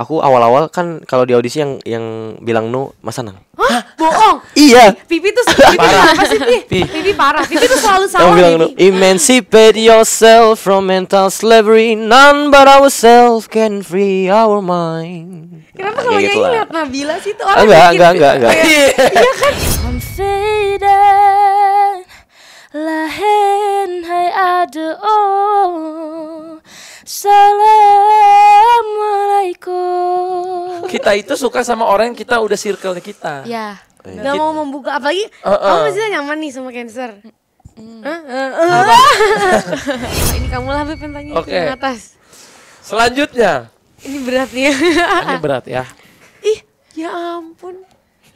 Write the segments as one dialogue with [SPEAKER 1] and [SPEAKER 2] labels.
[SPEAKER 1] aku awal-awal kan kalau di audisi yang yang bilang no masa nang
[SPEAKER 2] Hah? Bohong. iya. Pipi tuh Pipi parah. apa sih Pipi? Pipi? parah. Pipi tuh selalu salah. yang bilang
[SPEAKER 1] no. Emancipate yourself from mental slavery. None but ourselves can free our mind. Kenapa
[SPEAKER 2] kamu nah, kalau gitu ingat Nabila sih tuh orang enggak, enggak, enggak, gitu. enggak, Iya, iya kan? I'm hai ada oh. Assalamualaikum. Kita itu
[SPEAKER 3] suka sama orang yang kita udah circle kita. Ya. Iya. Gak mau
[SPEAKER 2] membuka apalagi uh, uh. kamu pasti nyaman nih sama cancer. Hmm. Uh, uh, uh. ini kamu lah Beb yang tanya okay. di atas.
[SPEAKER 3] Selanjutnya.
[SPEAKER 2] Ini berat ya. ini berat ya. Ih, ya ampun.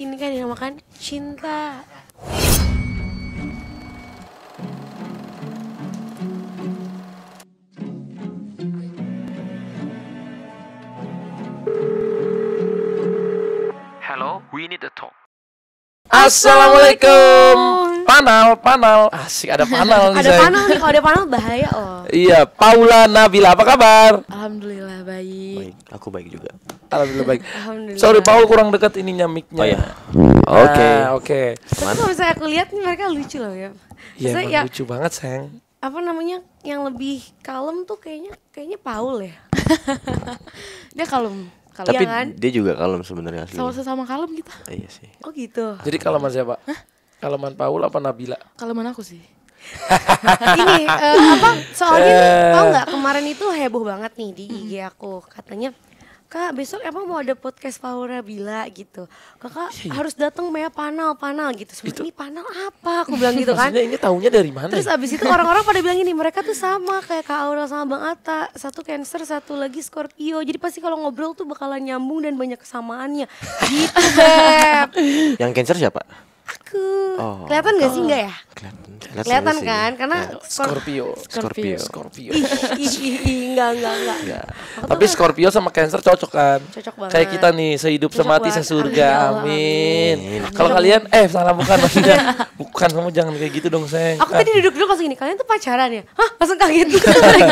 [SPEAKER 2] Ini kan dinamakan cinta.
[SPEAKER 3] Hello, we need a talk. Assalamualaikum. Panel, panel. Asik ada panel nih. ada panel nih, kalau
[SPEAKER 2] ada panel bahaya
[SPEAKER 3] loh. Iya, Paula Nabila apa kabar? Alhamdulillah baik. Baik, aku baik juga. Alhamdulillah baik. Alhamdulillah. Sorry, Paul kurang dekat ini nyamiknya. Oh, iya. ah, Oke. Oke. Tapi kalau misalnya
[SPEAKER 2] aku lihat nih mereka lucu loh ya. Iya, ya, lucu
[SPEAKER 3] banget, Sayang.
[SPEAKER 2] Apa namanya? Yang lebih kalem tuh kayaknya kayaknya Paul ya. Dia kalem. Kalem. Tapi ya kan?
[SPEAKER 1] dia juga kalem sebenarnya asli. Sama sesama kalem kita. Ah, iya sih. Oh gitu. Jadi kaleman siapa?
[SPEAKER 3] Hah? Kaleman Paul apa Nabila?
[SPEAKER 2] Kaleman aku sih.
[SPEAKER 3] ini uh, apa soalnya uh. tau nggak
[SPEAKER 2] kemarin itu heboh banget nih di IG aku katanya kak besok emang mau ada podcast Paula Bila gitu kakak iya, iya. harus datang ya panel panel gitu Sebenernya, itu... ini panel apa aku bilang gitu kan Maksudnya ini tahunya dari mana terus ya? abis itu orang-orang pada bilang ini mereka tuh sama kayak kak Aurel sama Bang Ata satu Cancer satu lagi Scorpio jadi pasti kalau ngobrol tuh bakalan nyambung dan banyak kesamaannya gitu beb
[SPEAKER 1] yang Cancer siapa aku. Oh, kelihatan gak sih enggak ya?
[SPEAKER 2] Kelihatan. Kelihatan kan? Karena nah, Scorpio Scorpio. Scorpio. Scorpio. enggak, enggak, enggak. enggak.
[SPEAKER 3] Tapi Scorpio sama Cancer cocok kan? Cocok banget. Kayak kita nih, sehidup cocok semati sesurga. Ya amin. amin. Kalau kalian eh salah bukan maksudnya. bukan kamu jangan kayak gitu dong, Seng. Aku tadi
[SPEAKER 2] duduk dulu langsung gini, kalian tuh pacaran ya? Hah, langsung kaget gitu.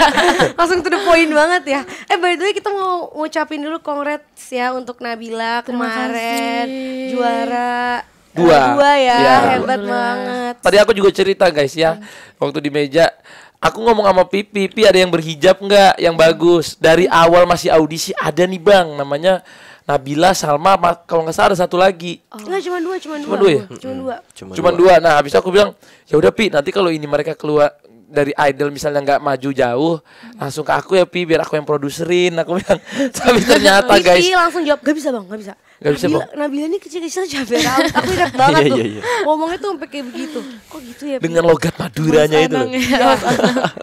[SPEAKER 2] langsung to the point banget ya. Eh by the way kita mau ngucapin dulu congrats ya untuk Nabila kemarin juara
[SPEAKER 3] Dua. dua ya, ya.
[SPEAKER 2] hebat Bener. banget.
[SPEAKER 3] Tadi aku juga cerita guys ya, waktu di meja aku ngomong sama Pipi, Pipi ada yang berhijab nggak yang bagus? Dari awal masih audisi ada nih bang, namanya Nabila, Salma, kalau nggak salah ada satu lagi.
[SPEAKER 2] Oh. cuma dua, cuma dua. Cuma dua ya? Cuma dua.
[SPEAKER 3] Cuma, cuma dua. Ya? Hmm. Nah, habis aku bilang, ya udah Pi, nanti kalau ini mereka keluar dari idol misalnya nggak maju jauh hmm. langsung ke aku ya Pi biar aku yang produserin aku bilang tapi ternyata guys Pipi
[SPEAKER 2] langsung jawab nggak bisa bang nggak bisa Gak bisa Nabila, Nabila ini kecil-kecil cabai Aku ingat banget iya, tuh. Iya, iya, tuh Ngomongnya tuh sampai kayak begitu. Kok gitu ya? Dengan
[SPEAKER 3] logat Maduranya itu. Loh. Ya. Iya. Mas Anang.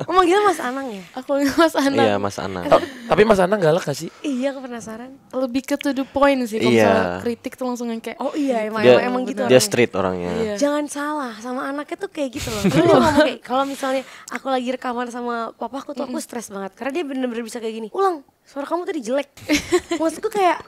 [SPEAKER 2] Mas Anang ya? Aku Mas Anang. Iya, Mas Anang.
[SPEAKER 3] Tapi Mas Anang galak gak sih?
[SPEAKER 2] Iya, aku penasaran. Lebih ke to the point sih kalau iya. kritik tuh langsung yang kayak Oh iya, gitu. emang dia, emang, gitu Dia
[SPEAKER 1] street orangnya. Iya.
[SPEAKER 2] Jangan salah sama anaknya tuh kayak gitu loh. kalau misalnya aku lagi rekaman sama Papa aku, tuh aku stres banget karena dia bener-bener bisa kayak gini. Ulang, suara kamu tadi jelek. Maksudku kayak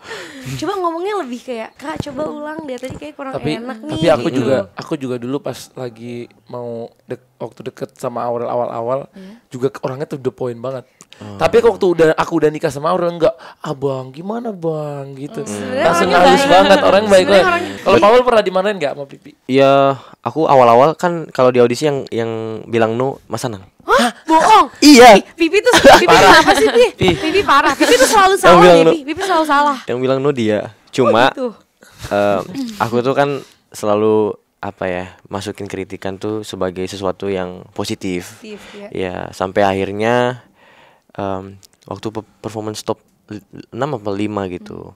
[SPEAKER 2] coba ngomongnya lebih kayak kak coba ulang dia tadi kayak kurang tapi, enak nih tapi aku gitu.
[SPEAKER 3] juga aku juga dulu pas lagi mau dek, waktu deket sama Aurel awal-awal yeah. juga orangnya tuh the point banget Hmm. Tapi waktu udah aku udah nikah sama Aurel enggak, abang gimana bang gitu. Hmm. Langsung iya. halus banget orang baik banget. Kalau Paul pernah dimarahin nggak sama Pipi?
[SPEAKER 1] Iya, aku awal-awal kan kalau di audisi yang yang bilang no masa nang. Hah? Bohong. iya.
[SPEAKER 2] Pipi tuh Pipi kenapa sih Pipi? Pipi parah. Pipi tuh selalu salah Pipi. Pipi selalu salah.
[SPEAKER 1] Yang bilang no dia. Cuma oh, gitu. uh, aku tuh kan selalu apa ya masukin kritikan tuh sebagai sesuatu yang positif. positif ya. ya sampai akhirnya um, waktu performance top enam apa lima gitu. Hmm.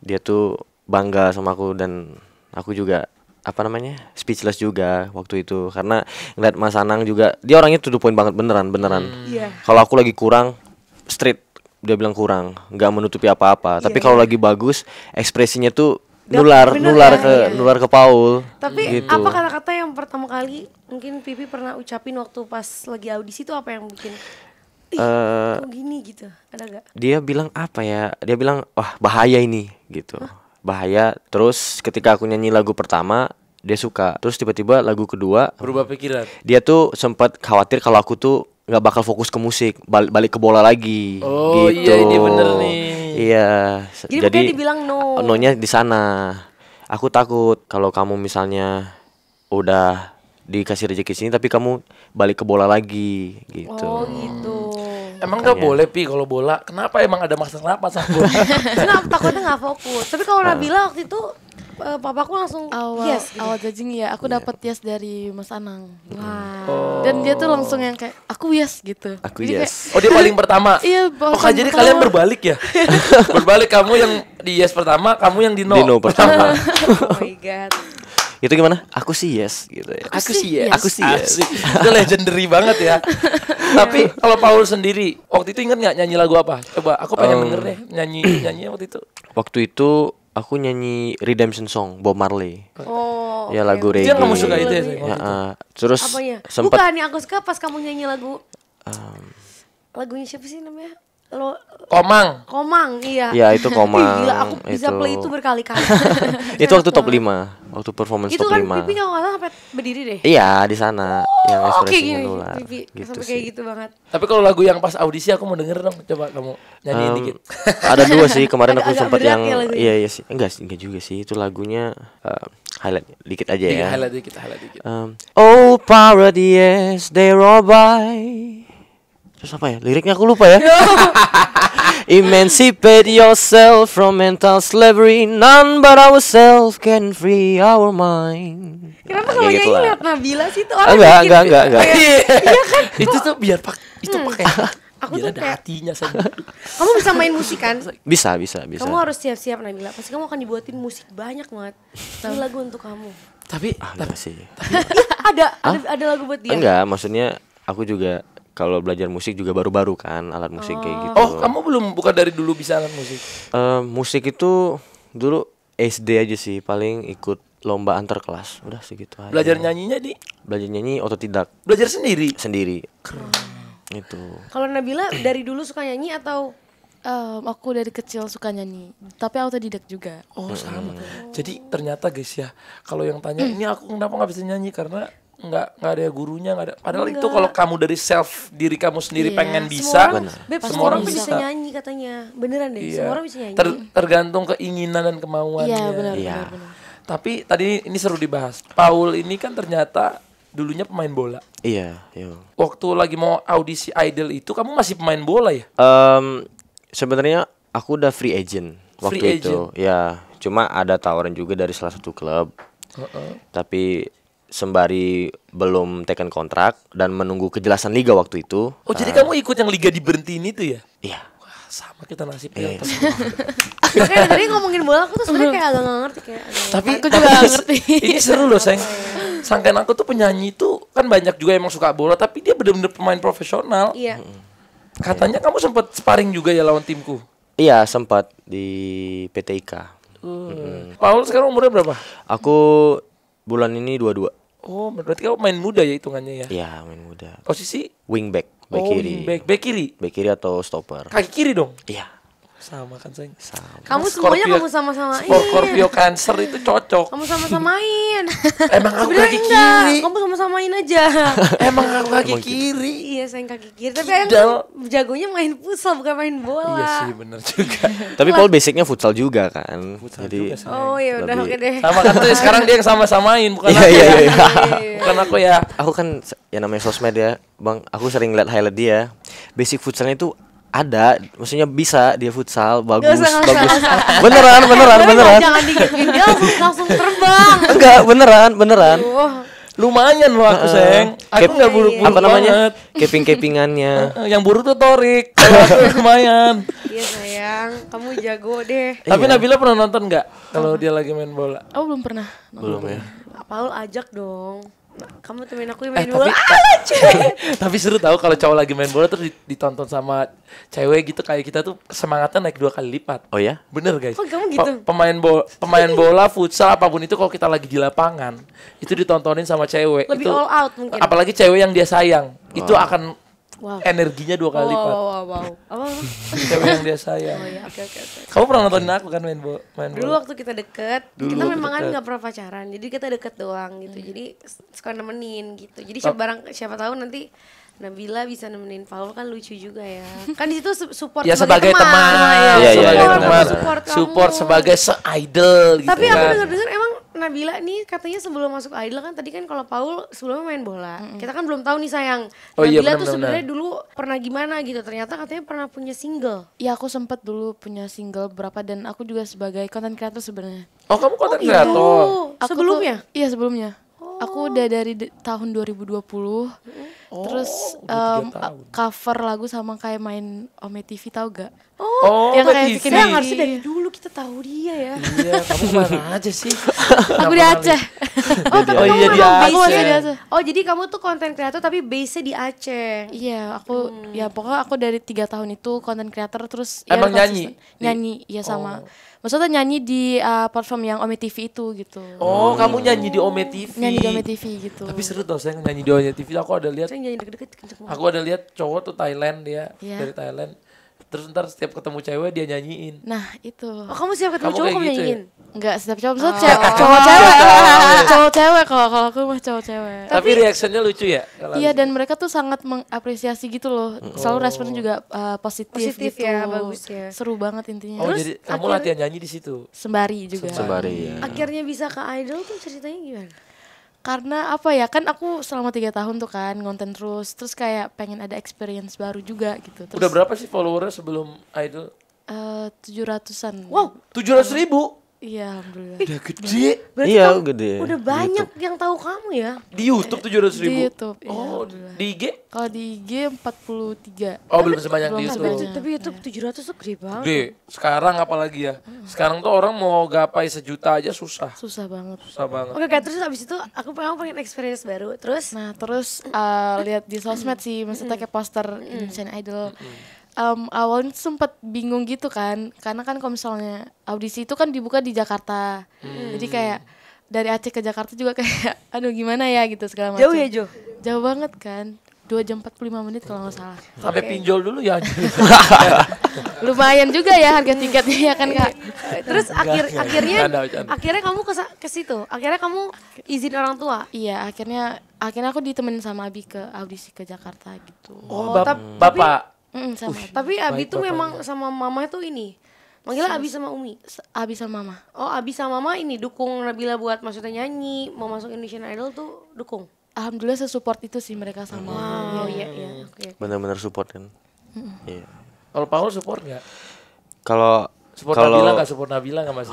[SPEAKER 1] Dia tuh bangga sama aku dan aku juga apa namanya speechless juga waktu itu karena ngeliat Mas Anang juga dia orangnya tuh poin banget beneran beneran. Hmm. Yeah. Kalau aku lagi kurang straight dia bilang kurang, nggak menutupi apa-apa. Iya, Tapi iya. kalau lagi bagus, ekspresinya tuh nular bener, nular kan? ke ya. nular ke Paul. Tapi gitu. apa kata-kata
[SPEAKER 2] yang pertama kali mungkin Pipi pernah ucapin waktu pas lagi audisi itu apa yang
[SPEAKER 4] bikin
[SPEAKER 1] Ih, uh, gini gitu? Ada gak? Dia bilang apa ya? Dia bilang, "Wah, bahaya ini." gitu. Huh? Bahaya. Terus ketika aku nyanyi lagu pertama, dia suka. Terus tiba-tiba lagu kedua berubah pikiran. Dia tuh sempat khawatir kalau aku tuh nggak bakal fokus ke musik balik balik ke bola lagi oh gitu. iya ini iya, bener nih iya jadi, jadi dibilang no no nya di sana aku takut kalau kamu misalnya udah dikasih rezeki sini tapi kamu balik ke bola lagi gitu oh
[SPEAKER 2] gitu
[SPEAKER 3] Emang Makanya. gak boleh pi kalau bola? Kenapa emang ada masalah apa sama bola?
[SPEAKER 2] Kenapa takutnya gak fokus. Tapi kalau Nabila waktu itu uh, eh, aku langsung awal yes, gitu. awal judging ya aku yeah. dapat yes dari Mas Anang wow.
[SPEAKER 3] oh. dan dia tuh langsung
[SPEAKER 2] yang kayak aku yes
[SPEAKER 3] gitu aku jadi yes kayak, oh dia paling pertama iya oh kan jadi kalian berbalik ya berbalik kamu yang di yes pertama kamu yang di no, di no pertama oh my god
[SPEAKER 1] itu gimana? Aku sih yes gitu ya. Aku, aku sih yes. Aku sih yes. Asik. itu
[SPEAKER 3] legendary banget ya. Tapi kalau Paul sendiri waktu itu ingat nggak nyanyi lagu apa? Coba aku pengen um, denger deh nyanyi nyanyi waktu
[SPEAKER 1] itu. Waktu itu aku nyanyi Redemption Song Bob Marley. Oh. Ya okay. lagu reggae. Dia kamu suka itu ya? ya uh, terus Apanya? sempat Bukan
[SPEAKER 2] yang aku suka pas kamu nyanyi lagu um, lagunya siapa sih namanya? lo Komang. Komang, iya. Iya, itu Komang. Gila, aku bisa itu. play itu berkali-kali. itu waktu top 5, waktu performance itu top kan 5. Itu kan Pipi kalau nggak salah sampai berdiri deh. Iya,
[SPEAKER 1] di sana oh, yang ekspresinya okay, nular. Pipi, gitu sampai
[SPEAKER 2] kayak gitu banget.
[SPEAKER 3] Tapi kalau lagu yang pas audisi aku mau denger dong, coba kamu nyanyiin um, dikit. ada dua sih, kemarin aku sempat yang ya, iya
[SPEAKER 1] iya sih. Enggak, enggak juga sih. Itu lagunya uh, highlight dikit aja dikit, ya. Highlight dikit, highlight dikit. Um, oh, parodies they're all by terus apa ya liriknya aku lupa ya Emancipate yourself from mental slavery None but ourselves can free our mind Kenapa nah, kalau nyanyi ngeliat Nabila
[SPEAKER 3] sih itu orang Enggak, enggak, enggak, enggak Iya kan Itu tuh biar pak Itu hmm. pakai Aku biar tuh ada kayak, hatinya saja.
[SPEAKER 2] Kamu bisa main musik kan?
[SPEAKER 1] Bisa, bisa, bisa
[SPEAKER 2] Kamu harus siap-siap Nabila Pasti kamu akan dibuatin musik banyak banget Tapi lagu untuk kamu
[SPEAKER 1] Tapi, ah, tapi, sih. tapi
[SPEAKER 2] ada, ada, ada lagu buat dia Enggak,
[SPEAKER 1] maksudnya aku juga kalau belajar musik juga baru-baru kan alat musik kayak oh. gitu. Oh, kamu
[SPEAKER 3] belum buka dari dulu
[SPEAKER 1] bisa alat musik? Uh, musik itu dulu SD aja sih, paling ikut lomba antar kelas. Udah segitu aja. Belajar nyanyinya di? Belajar nyanyi atau tidak? Belajar sendiri? Sendiri. Keren. Itu.
[SPEAKER 2] Kalau Nabila dari dulu suka nyanyi atau um, aku dari kecil suka nyanyi,
[SPEAKER 3] tapi tidak juga. Oh sama. Hmm. Jadi ternyata guys ya, kalau yang tanya hmm. ini aku kenapa nggak bisa nyanyi karena nggak nggak ada gurunya nggak ada padahal Enggak. itu kalau kamu dari self diri kamu sendiri yeah. pengen bisa semua orang, Beb, semua orang bisa. bisa nyanyi
[SPEAKER 2] katanya beneran deh iya. semua orang bisa nyanyi Ter,
[SPEAKER 3] tergantung keinginan dan kemauan iya, benar, iya. Benar, benar. tapi tadi ini seru dibahas Paul ini kan ternyata dulunya pemain bola.
[SPEAKER 1] Iya, iya.
[SPEAKER 3] Waktu lagi mau audisi Idol itu kamu masih pemain bola ya?
[SPEAKER 1] Um, sebenarnya aku udah free agent waktu free itu. Agent. Ya, cuma ada tawaran juga dari salah satu klub. Uh -uh. Tapi sembari belum taken kontrak dan menunggu kejelasan liga waktu itu. Oh, uh, jadi ah. kamu ikut yang liga ini tuh
[SPEAKER 3] ya? Iya. Wah, sama kita nasibnya. Iya. Makanya tadi
[SPEAKER 2] ngomongin bola aku tuh sebenarnya kayak agak gak ngerti kayak. Agak...
[SPEAKER 3] Tapi aku juga tapi, ngerti. Ini seru loh, Seng. Sangkain aku tuh penyanyi itu kan banyak juga emang suka bola tapi dia benar benar pemain profesional. Iya. Katanya kamu sempat sparring juga ya lawan timku.
[SPEAKER 1] Iya, sempat di PTIK. Hmm.
[SPEAKER 3] Uh. -hmm. Paul sekarang umurnya berapa?
[SPEAKER 1] Aku bulan ini dua-dua.
[SPEAKER 3] Oh, berarti kau main muda ya hitungannya ya? Iya, main muda. Posisi
[SPEAKER 1] wingback, back oh, kiri. Wingback, back kiri. Back kiri atau stopper. Kaki kiri dong? Iya.
[SPEAKER 3] Sama kan sayang? Sama. Kamu Scorpio, semuanya kamu sama-samain. Scorpio Cancer itu cocok. Kamu
[SPEAKER 2] sama-samain.
[SPEAKER 3] Emang
[SPEAKER 1] aku kaki
[SPEAKER 2] kiri. Kamu sama-samain aja.
[SPEAKER 1] Emang aku kaki gitu.
[SPEAKER 2] kiri. Gitu. Iya, sayang kaki kiri. Tapi Kidal. Yang jagonya main futsal bukan main bola. Iya sih,
[SPEAKER 1] bener juga. Tapi Paul basicnya futsal juga kan. Futsal Jadi, juga sayang. Oh ya udah oke deh. Sama kan tuh
[SPEAKER 3] sekarang dia yang sama-samain bukan iya, aku. Iya, ya? iya, iya. Bukan aku ya.
[SPEAKER 1] Aku kan ya namanya sosmed ya. Bang, aku sering lihat highlight dia. Basic futsalnya itu ada maksudnya bisa dia futsal bagus gak usah, bagus gak usah, beneran beneran eh, beneran jangan digituin dia langsung, terbang enggak beneran beneran Aduh. lumayan loh aku uh, aku nggak buruk buruk apa namanya keping kepingannya
[SPEAKER 3] uh, yang buruk tuh torik lumayan iya sayang
[SPEAKER 2] kamu jago deh
[SPEAKER 3] tapi iya. Nabila pernah nonton nggak kalau dia lagi main bola oh belum pernah belum ya
[SPEAKER 2] Paul ajak dong kamu temen aku eh, main eh, bola tapi, ah,
[SPEAKER 3] tapi seru tau kalau cowok lagi main bola terus ditonton sama cewek gitu kayak kita tuh semangatnya naik dua kali lipat oh ya bener guys oh, kamu gitu? pemain bola pemain bola futsal apapun itu kalau kita lagi di lapangan itu ditontonin sama cewek lebih itu, all out mungkin apalagi cewek yang dia sayang wow. itu oh. akan Wow. Energinya dua kali lipat. Wow, wow,
[SPEAKER 2] wow. Apa? Cewek yang
[SPEAKER 3] dia sayang. Oh iya, okay, okay, Okay. Kamu pernah nontonin aku kan main bola? Main bola? Dulu waktu
[SPEAKER 2] kita deket, Dulu kita memang kan nggak pernah pacaran. Jadi kita deket doang gitu. Hmm. Jadi suka nemenin gitu. Jadi siapa barang siapa tahu nanti Nabila bisa nemenin Paul kan lucu juga ya. Kan di situ support ya, sebagai, teman. teman. Iya, iya, ya, ya, ya, support, ya, ya, teman. Support, support
[SPEAKER 3] sebagai se-idol gitu. Tapi kan. aku dengar-dengar
[SPEAKER 2] emang Nabila nih katanya sebelum masuk Idol kan tadi kan kalau Paul sebelumnya main bola. Mm -hmm. Kita kan belum tahu nih sayang. Oh, Nabila iya, bener, tuh sebenarnya dulu pernah gimana gitu. Ternyata katanya pernah punya single. Ya aku sempat dulu punya single berapa dan aku juga sebagai content creator sebenarnya.
[SPEAKER 3] Oh, kamu content oh, gitu. creator.
[SPEAKER 2] Iya. sebelumnya? iya, sebelumnya. Oh. Aku oh. udah dari de- tahun 2020. Oh, terus um, cover lagu sama kayak main Ome TV tau gak? Oh, oh yang kayak bikin yang harusnya dari iya. dulu kita tahu dia ya. Iya, kamu mana
[SPEAKER 3] aja sih? aku di Aceh. oh, tapi oh, iya, kamu iya, di Aceh.
[SPEAKER 2] Oh, jadi kamu tuh konten kreator tapi base di Aceh. Iya, aku hmm. ya pokoknya aku dari tiga tahun itu konten kreator terus ya Emang ya, nyanyi? Nyanyi, iya oh. sama. Maksudnya nyanyi di uh, platform yang Ome TV itu gitu. Oh, hmm. kamu
[SPEAKER 3] nyanyi di Ome TV. Nyanyi di TV gitu. Tapi seru tuh, saya nyanyi di Ome TV. Aku ada lihat. Saya nyanyi deket-deket kenceng banget. Aku ada lihat cowok tuh Thailand dia yeah. dari Thailand. Terus ntar setiap ketemu cewek dia nyanyiin. Nah
[SPEAKER 2] itu. Oh kamu siap ketemu kamu cowok kamu gitu ya? nyanyiin? ya? Enggak setiap cowok, oh. cewek, cowok cewek. Oh. cowok cewek kalau kalau aku mah cowok cewek. Tapi, Tapi reaksinya lucu ya? Iya dan mereka tuh sangat mengapresiasi gitu loh. Selalu responnya juga uh, positif, positif gitu. ya, bagus ya. Seru banget intinya. Oh Terus, jadi kamu akhir, latihan nyanyi di situ? Sembari juga. Sembari ya. Akhirnya bisa ke idol tuh ceritanya gimana? karena apa ya kan aku selama tiga tahun tuh kan ngonten terus terus kayak pengen ada experience baru juga gitu terus, udah
[SPEAKER 3] berapa sih followernya sebelum idol
[SPEAKER 2] eh, tujuh ratusan wow tujuh ratus ribu Iya, alhamdulillah.
[SPEAKER 3] Udah
[SPEAKER 1] gede. Berarti iya, kamu, gede. Udah banyak
[SPEAKER 2] YouTube. yang tahu kamu ya. Di YouTube tujuh ratus ribu. Di YouTube. Iya, oh, oh, di IG? Kalau di IG empat puluh tiga. Oh, belum sebanyak di YouTube. Sebanyak. Tapi YouTube tujuh ratus tuh gede banget. Gede.
[SPEAKER 3] Sekarang apalagi ya? Sekarang tuh orang mau gapai sejuta aja susah. Susah banget. Susah banget. Oke, okay,
[SPEAKER 2] terus abis itu aku pengen pengen experience baru. Terus? Nah, terus uh, lihat di sosmed sih, maksudnya kayak poster Indonesian Idol um, awalnya sempat bingung gitu kan karena kan kalau misalnya audisi itu kan dibuka di Jakarta hmm. jadi kayak dari Aceh ke Jakarta juga kayak aduh gimana ya gitu segala macam jauh ya Jo jauh banget kan dua jam empat puluh lima menit kalau nggak salah
[SPEAKER 3] sampai okay. pinjol dulu ya
[SPEAKER 2] lumayan juga ya harga tiketnya ya kan kak terus akhir akhirnya akhirnya kamu ke ke situ akhirnya kamu izin orang tua iya akhirnya akhirnya aku ditemenin sama Abi ke audisi ke Jakarta gitu oh, oh bap tapi, bapak Mm, sama. Ush, Tapi Abi tuh memang sama mama tuh ini. Manggilnya Abi sama Umi. Abi sama mama. Oh, Abi sama mama ini dukung Nabila buat maksudnya nyanyi, mau masuk Indonesian Idol tuh dukung. Alhamdulillah sesupport itu sih mereka sama. Oh iya iya. iya, iya, iya. Okay.
[SPEAKER 1] Benar-benar support kan. Iya. -mm. yeah.
[SPEAKER 3] Kalau Paul support nggak?
[SPEAKER 1] Kalau Support kalo... Nabila gak support Nabila gak mas?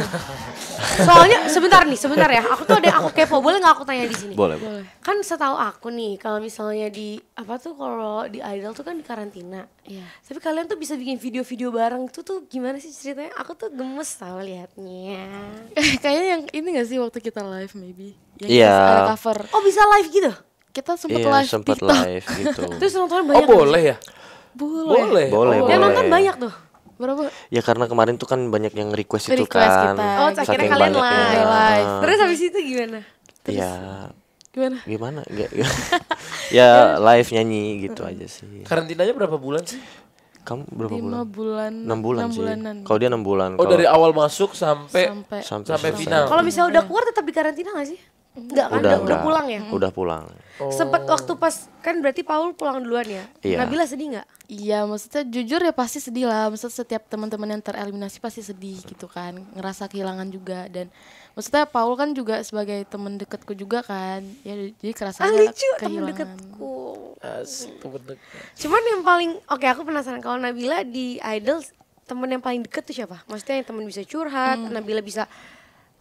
[SPEAKER 3] Soalnya sebentar nih, sebentar ya. Aku tuh ada aku
[SPEAKER 2] kepo, boleh gak aku tanya di sini? Boleh. boleh. Kan setahu aku nih, kalau misalnya di apa tuh kalau di Idol tuh kan di karantina. Iya. Tapi kalian tuh bisa bikin video-video bareng itu tuh gimana sih ceritanya? Aku tuh gemes tau liatnya. Eh, kayaknya yang ini gak sih waktu kita live maybe? Iya. yeah. cover. Oh bisa live gitu? Kita sempet yeah, live sempet TikTok. live gitu. Terus nonton oh, banyak. Oh boleh ya?
[SPEAKER 1] Boleh. Boleh. boleh. Yang nonton banyak
[SPEAKER 2] tuh. Berapa?
[SPEAKER 1] Ya karena kemarin tuh kan banyak yang request, request itu kan. Kita. Oh, akhirnya kalian live. live. Ah, ah. Terus habis itu gimana? Terus ya gimana? Gimana? ya, ya live nyanyi gitu aja sih.
[SPEAKER 3] Karantinanya berapa bulan sih?
[SPEAKER 1] Kamu berapa bulan? bulan. 6 bulan 6 sih. Kalau dia 6 bulan. Oh, kalo... dari awal masuk sampai sampai, sampai, sampai final. Kalau misalnya
[SPEAKER 2] udah keluar tetap di karantina gak sih? Enggak kan? Udah, udah, udah pulang ya? Udah
[SPEAKER 1] pulang. Oh. Sempet waktu
[SPEAKER 2] pas kan berarti Paul pulang duluan ya. Iya. Nabila sedih nggak? Iya, maksudnya jujur ya pasti sedih lah. Maksudnya setiap teman-teman yang tereliminasi pasti sedih gitu kan, ngerasa kehilangan juga dan maksudnya Paul kan juga sebagai teman dekatku juga kan. Ya jadi kerasa ah, lucu, teman dekatku. Cuman yang paling oke okay, aku penasaran kalau Nabila di idol teman yang paling deket tuh siapa? Maksudnya yang teman bisa curhat, hmm. Nabila bisa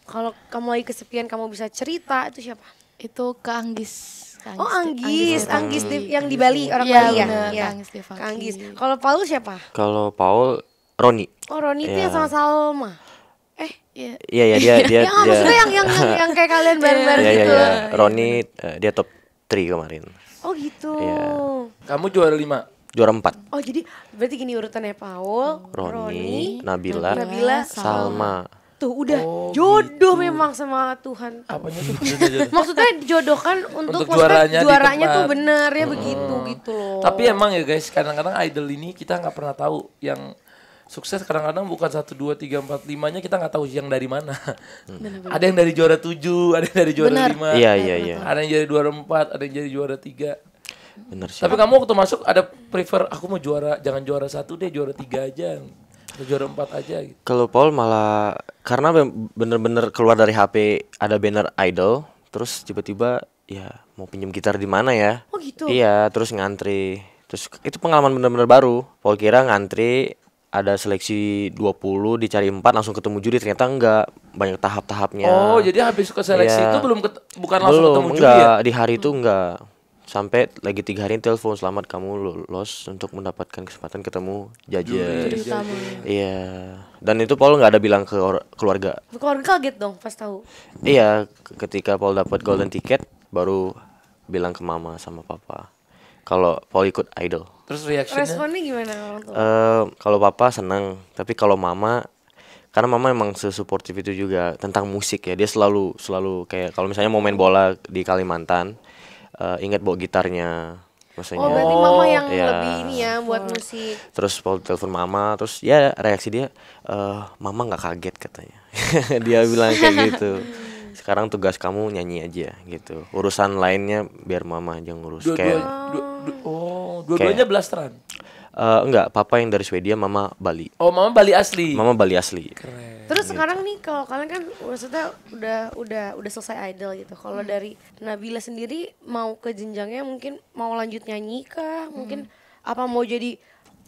[SPEAKER 2] kalau kamu lagi kesepian kamu bisa cerita itu siapa? Itu Kak Anggis. Oh, Anggis oh Anggis, Anggis, Anggis, Anggis yang di Bali orang ya, Bali ya. ya. Anggis Anggis. Kalau Paul siapa?
[SPEAKER 1] Kalau Paul Roni. Oh Roni ya. itu yang iya. sama
[SPEAKER 2] Salma. Eh, iya iya iya dia dia. Ya, dia, yang yang yang, yang kayak kalian iya. bareng-bareng
[SPEAKER 1] ya, gitu. Iya, iya. Roni uh, dia top 3 kemarin.
[SPEAKER 2] Oh gitu. Ya.
[SPEAKER 3] Kamu
[SPEAKER 1] juara 5 juara empat.
[SPEAKER 2] Oh jadi berarti gini urutannya Paul, Roni, Roni
[SPEAKER 1] Nabila, Nabila, Salma
[SPEAKER 2] tuh udah oh, jodoh gitu. memang sama Tuhan. Apanya tuh? maksudnya dijodohkan untuk, untuk juaranya, juaranya tuh benar ya hmm. begitu gitu
[SPEAKER 1] loh. Tapi
[SPEAKER 3] emang ya guys, kadang-kadang idol ini kita nggak pernah tahu yang sukses kadang-kadang bukan satu dua tiga empat limanya kita nggak tahu yang dari mana. Hmm. Ada yang dari juara tujuh, ada yang dari juara bener. lima. Iya iya iya. Ada yang jadi juara empat, ada yang jadi juara tiga. Bener sih. Tapi kamu waktu masuk ada prefer aku mau juara, jangan juara satu deh, juara tiga aja juara empat aja gitu.
[SPEAKER 1] Kalau Paul malah karena bener-bener keluar dari HP ada banner idol, terus tiba-tiba ya mau pinjam gitar di mana ya? Oh gitu. Iya, terus ngantri. Terus itu pengalaman bener-bener baru. Paul kira ngantri ada seleksi 20 dicari empat langsung ketemu juri ternyata enggak banyak tahap-tahapnya. Oh, jadi habis ke seleksi ya. itu belum ket, bukan langsung belum, ketemu ya? enggak, ya? di hari itu enggak sampai lagi tiga hari telepon selamat kamu lolos untuk mendapatkan kesempatan ketemu judges iya, iya, iya. iya dan itu Paul nggak ada bilang ke keluarga
[SPEAKER 2] keluarga kaget dong pas tahu
[SPEAKER 1] iya ketika Paul dapat golden ticket baru bilang ke mama sama papa kalau Paul ikut idol
[SPEAKER 3] terus reaksinya
[SPEAKER 2] responnya gimana
[SPEAKER 1] uh, kalau papa senang tapi kalau mama karena mama emang sesupportive itu juga tentang musik ya dia selalu selalu kayak kalau misalnya mau main bola di Kalimantan uh, ingat bawa gitarnya maksudnya. Oh, berarti mama oh. yang ya. lebih ini ya buat oh. musik. Terus Paul telepon mama, terus ya reaksi dia e, mama nggak kaget katanya. dia bilang kayak gitu. Sekarang tugas kamu nyanyi aja gitu. Urusan lainnya biar mama aja ngurus dua, kayak. Dua,
[SPEAKER 3] dua, dua, oh, dua-duanya belasteran.
[SPEAKER 1] Uh, enggak, papa yang dari Swedia, mama Bali. Oh, mama Bali asli. Mama Bali asli. Keren. Terus gitu. sekarang
[SPEAKER 2] nih kalau kalian kan maksudnya udah udah udah selesai idol gitu. Kalau hmm. dari Nabila sendiri mau ke jenjangnya mungkin mau lanjut nyanyi kah? Hmm. Mungkin apa mau jadi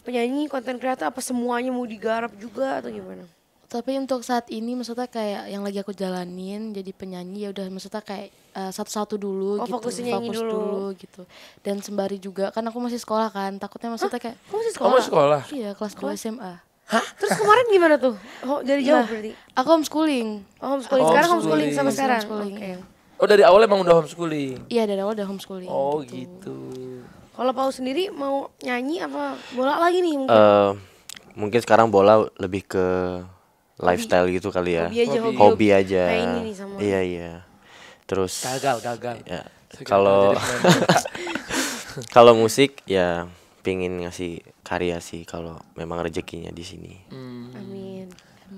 [SPEAKER 2] penyanyi, konten kreator apa semuanya mau digarap juga atau gimana? tapi untuk saat ini maksudnya kayak yang lagi aku jalanin jadi penyanyi ya udah maksudnya kayak satu eh, satu-satu dulu oh, gitu fokus dulu. dulu gitu dan sembari juga kan aku masih sekolah kan takutnya maksudnya Hah? kayak kamu masih sekolah, kamu sekolah? iya kelas dua SMA Hah? Terus kemarin gimana tuh? Oh, dari jauh nah, berarti? Aku homeschooling. Oh, homeschooling. Oh, sekarang homeschooling, homeschooling sama sekarang. Homeschooling.
[SPEAKER 3] Okay. Oh, dari awal emang udah homeschooling?
[SPEAKER 2] Iya, dari awal udah homeschooling.
[SPEAKER 3] Oh, gitu. gitu.
[SPEAKER 2] Kalau Pau sendiri mau nyanyi apa bola lagi nih mungkin?
[SPEAKER 1] Uh, mungkin sekarang bola lebih ke lifestyle gitu kali ya hobi aja, hobi. hobi aja Nah, ini nih sama iya iya terus gagal gagal ya, kalau kalau musik ya pingin ngasih karya sih kalau memang rezekinya di sini
[SPEAKER 3] hmm. amin.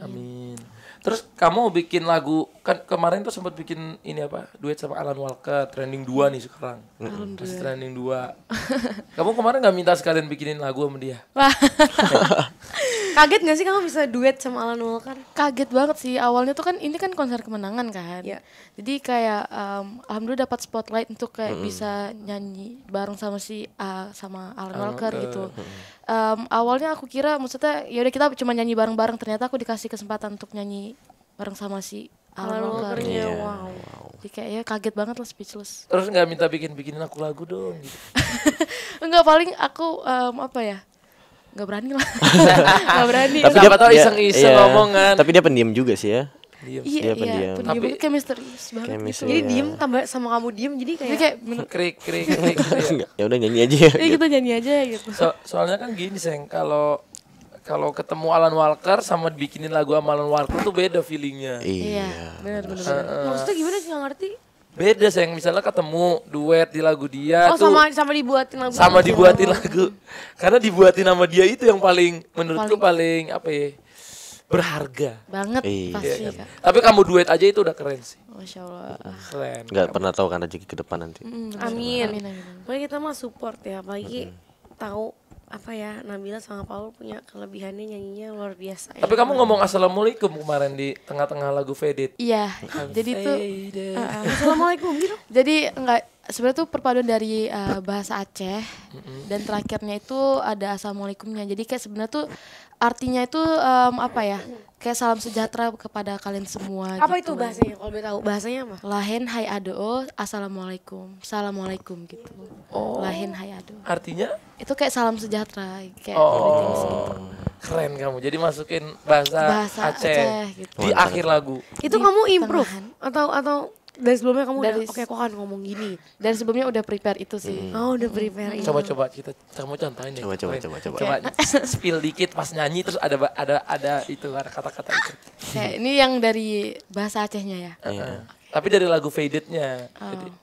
[SPEAKER 3] amin amin terus kamu bikin lagu kan kemarin tuh sempat bikin ini apa duet sama Alan Walker trending dua nih sekarang masih trending dua kamu kemarin nggak minta sekalian bikinin lagu sama dia
[SPEAKER 2] Kaget gak sih kamu bisa duet sama Alan Walker? Kaget banget sih. Awalnya tuh kan ini kan konser kemenangan kan. Yeah. Jadi kayak um, alhamdulillah dapat spotlight untuk kayak mm bisa nyanyi bareng sama si uh, sama Alan Walker uh, gitu. Um, awalnya aku kira maksudnya ya udah kita cuma nyanyi bareng-bareng. Ternyata aku dikasih kesempatan untuk nyanyi bareng sama si Alan Walker. Yeah. Wow. Gitu. Iya. wow. Jadi kayak ya kaget banget lah speechless.
[SPEAKER 3] Terus nggak minta bikin bikinin aku lagu dong? Gitu.
[SPEAKER 2] Enggak paling aku um, apa ya? nggak berani lah nggak berani tapi dia tahu iya, iseng-iseng
[SPEAKER 1] yeah. ngomongan tapi dia pendiam juga sih ya Diem. Iya, dia pendiam. Iya, pendiam tapi
[SPEAKER 2] kayak misterius banget gitu. chemistry, Jadi iya. diem tambah sama kamu diem jadi kayak kayak krik
[SPEAKER 4] krik krik.
[SPEAKER 1] ya udah nyanyi aja. Ya, gitu.
[SPEAKER 2] kita nyanyi aja gitu. So,
[SPEAKER 1] soalnya kan gini,
[SPEAKER 3] Seng, kalau kalau ketemu Alan Walker sama dibikinin lagu sama Alan Walker tuh beda feelingnya. Iya, benar benar. Uh, uh. Maksudnya gimana sih nggak ngerti? Beda sayang, misalnya ketemu duet di lagu dia oh, tuh. sama
[SPEAKER 2] sama dibuatin lagu. Sama dibuatin
[SPEAKER 3] lagu. Karena dibuatin nama dia itu yang paling menurutku paling, paling apa ya? berharga. Banget iya. pasti. Iya, ya. kan? Tapi kamu duet aja itu udah keren sih. Masya Allah. Keren.
[SPEAKER 1] nggak kamu. pernah tahu kan rezeki ke depan nanti.
[SPEAKER 2] Mm, amin. amin. amin. amin. Pokoknya kita mah support ya, apalagi mm. tahu apa ya Nabila sama Paul punya kelebihannya nyanyinya luar biasa. Ya. Tapi ya. kamu ngomong
[SPEAKER 3] assalamualaikum kemarin di tengah-tengah lagu Faded. Iya, jadi itu
[SPEAKER 2] uh, eh, eh. assalamualaikum gitu. Jadi enggak sebenarnya tuh perpaduan dari uh, bahasa Aceh mm-hmm. dan terakhirnya itu ada assalamualaikumnya jadi kayak sebenarnya tuh artinya itu um, apa ya kayak salam sejahtera kepada kalian semua apa gitu. itu bahasanya
[SPEAKER 3] kalau boleh tahu bahasanya apa
[SPEAKER 2] lahen hai ado assalamualaikum assalamualaikum gitu oh. lahen hai ado
[SPEAKER 3] artinya itu
[SPEAKER 2] kayak salam sejahtera kayak oh.
[SPEAKER 3] Gitu keren kamu jadi masukin bahasa, bahasa Aceh, Aceh gitu. di akhir lagu
[SPEAKER 2] itu di kamu improve atau atau dari sebelumnya kamu dari, udah oke okay, aku akan ngomong gini. Dari sebelumnya udah prepare itu sih. Hmm. Oh, udah prepare. Hmm. Coba coba
[SPEAKER 3] kita kamu contohin deh. Coba coba coba coba. Coba coba, coba. spill dikit pas nyanyi terus ada ada ada itu ada kata-kata itu.
[SPEAKER 2] Kayak ini yang dari bahasa Acehnya ya.
[SPEAKER 3] Uh -huh. okay. Tapi dari lagu fadednya. Oh.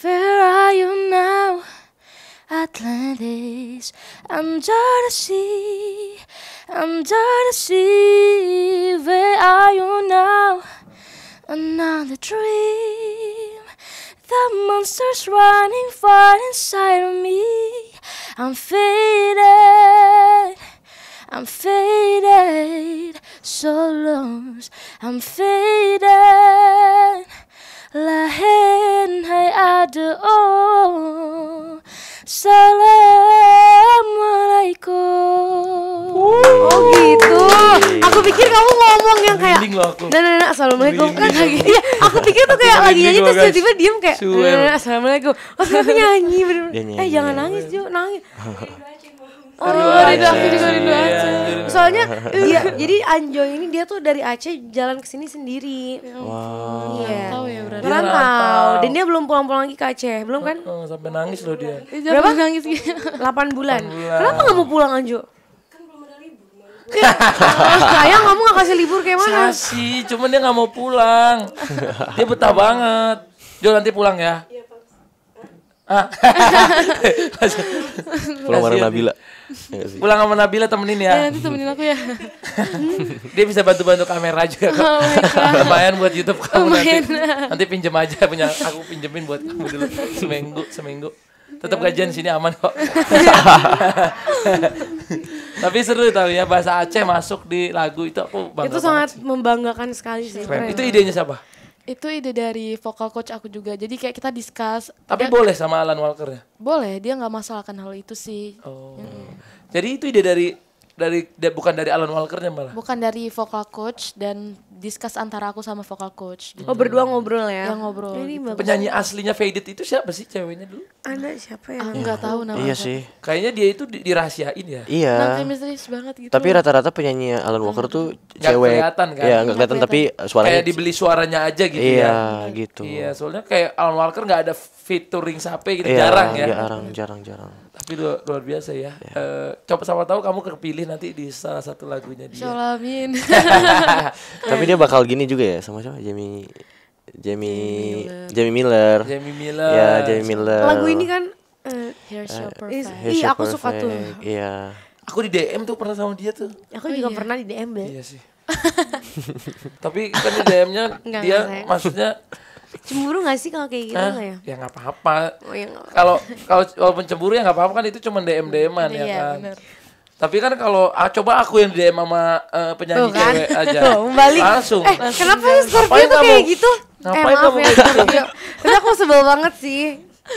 [SPEAKER 2] Where are you now? Atlantis under the sea, under the sea. Where are you now? another dream. The monster's running far inside of me. I'm faded, I'm faded, so lost. I'm faded. La hen hay ada oh, salam.
[SPEAKER 4] Oh gitu. Aku
[SPEAKER 2] yang kayak Nah, nah, nah, assalamualaikum kan lagi. Gitu. Iya, aku pikir tuh kayak lagi nyanyi terus tiba-tiba diem kayak nah, nah, assalamualaikum. Oh, aku nyanyi bener. Eh, jangan ya. nangis, Jo, nangis.
[SPEAKER 4] Oh, rindu Aceh. juga rindu Aceh. Iya, iya. Soalnya iya, jadi
[SPEAKER 2] Anjo ini dia tuh dari Aceh jalan ke sini sendiri. Ya
[SPEAKER 3] wow. Iya. Tahu ya berarti. Merantau. Dan
[SPEAKER 2] dia belum pulang-pulang lagi ke Aceh, belum kan? Oh,
[SPEAKER 3] sampai nangis loh dia. Iya, Berapa nangis
[SPEAKER 2] gitu? 8 bulan. Kenapa nggak mau pulang Anjo?
[SPEAKER 3] Sayang kamu gak kasih libur kayak mana? Kasih, cuman dia gak mau pulang. Dia betah banget. Jo nanti pulang ya. Iya, Pak. Ah. pulang bareng Nabila. Pulang sama Nabila temenin ya. Iya, nanti temenin aku ya. dia bisa bantu-bantu kamera juga oh, Lumayan buat YouTube kamu oh, nanti. Nanti pinjem aja punya aku pinjemin buat kamu dulu seminggu, seminggu tetap kajian iya, iya. sini aman kok. Tapi seru tahu ya bahasa Aceh masuk di lagu itu aku bangga Itu sangat
[SPEAKER 2] sih. membanggakan sekali sih. Keren. Keren. Itu idenya siapa? Itu ide dari vokal coach aku juga. Jadi kayak kita discuss. Tapi dia, boleh
[SPEAKER 3] sama Alan Walker ya?
[SPEAKER 2] Boleh, dia nggak masalahkan hal itu sih.
[SPEAKER 3] Oh. Hmm. Jadi itu ide dari dari bukan dari Alan Walkernya malah.
[SPEAKER 2] Bukan dari vokal coach dan discuss antara aku sama vokal coach gitu. Oh berdua ngobrol ya? Ya ngobrol. Ini gitu. Penyanyi
[SPEAKER 3] aslinya Faded itu siapa sih ceweknya dulu? Anak siapa ya? Ah, enggak tahu iya namanya. Iya sih. Kayaknya dia itu dirahasiain ya. Iya. Nanti misterius banget gitu. Tapi rata-rata
[SPEAKER 1] penyanyi Alan Walker hmm. tuh gak cewek. kelihatan kan? Iya, gak kelihatan tapi suaranya kayak dibeli suaranya aja gitu iya, ya. Iya, gitu. Iya,
[SPEAKER 3] soalnya kayak Alan Walker nggak ada featuring sape gitu iya, jarang ya. Iya, jarang,
[SPEAKER 1] jarang, jarang.
[SPEAKER 3] Tapi luar, luar biasa ya. Yeah. Iya. Uh, coba sama tahu kamu kepilih nanti di salah satu lagunya dia. Salamin.
[SPEAKER 1] Tapi dia kayaknya bakal gini juga ya sama sama Jamie Jamie Jamie Miller. Jamie ya, Miller. Ya, Jamie Miller. Lagu ini
[SPEAKER 2] kan uh, Here's Your Perfect. Ih, aku perfect. suka tuh.
[SPEAKER 1] Iya.
[SPEAKER 3] Aku di DM tuh pernah sama dia tuh.
[SPEAKER 2] Aku oh, juga iya. pernah di DM deh. Ya. Iya sih.
[SPEAKER 3] Tapi kan di DM-nya dia ngasih. maksudnya cemburu gak sih kalau kayak gitu nah, gak ya? Ya gak apa-apa. Oh, ya kalau kalau walaupun cemburu ya gak apa-apa kan itu cuma DM DM-an iya, ya iya, kan. Bener. Tapi kan kalau ah, coba aku yang DM sama uh, eh, penyanyi Tuh, kan? cewek aja. Tuh, Langsung. Eh, Langsung. kenapa Scorpio tuh kayak gitu? Eh, Ngapain eh, maaf ya, Karena
[SPEAKER 2] gitu? aku sebel banget sih.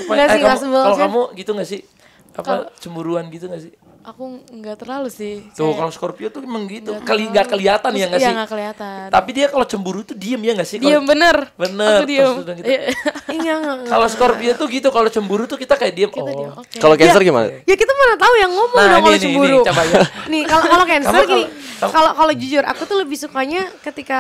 [SPEAKER 2] Enggak eh, sih, enggak sebel. Kalau kamu
[SPEAKER 3] gitu enggak sih? apa kalo, cemburuan gitu gak sih?
[SPEAKER 2] Aku nggak terlalu sih. Tuh kalau
[SPEAKER 3] Scorpio tuh emang
[SPEAKER 2] gitu. Kali nggak kelihatan Terus, ya nggak iya, sih? Iya nggak kelihatan. Tapi
[SPEAKER 3] dia kalau cemburu tuh diem ya nggak sih? Kalo, diem bener. Bener. Aku diem. gitu. Iya.
[SPEAKER 2] Iya, kalau Scorpio
[SPEAKER 3] tuh gitu. Kalau cemburu tuh kita kayak diem. Kita oh. diem. Okay. Kalau Cancer
[SPEAKER 1] ya, gimana?
[SPEAKER 2] Ya kita mana tahu yang ngomong nah, dong kalau cemburu. Ya. Nih, kalau kalau Cancer gini. Kalau kalau jujur aku tuh lebih sukanya ketika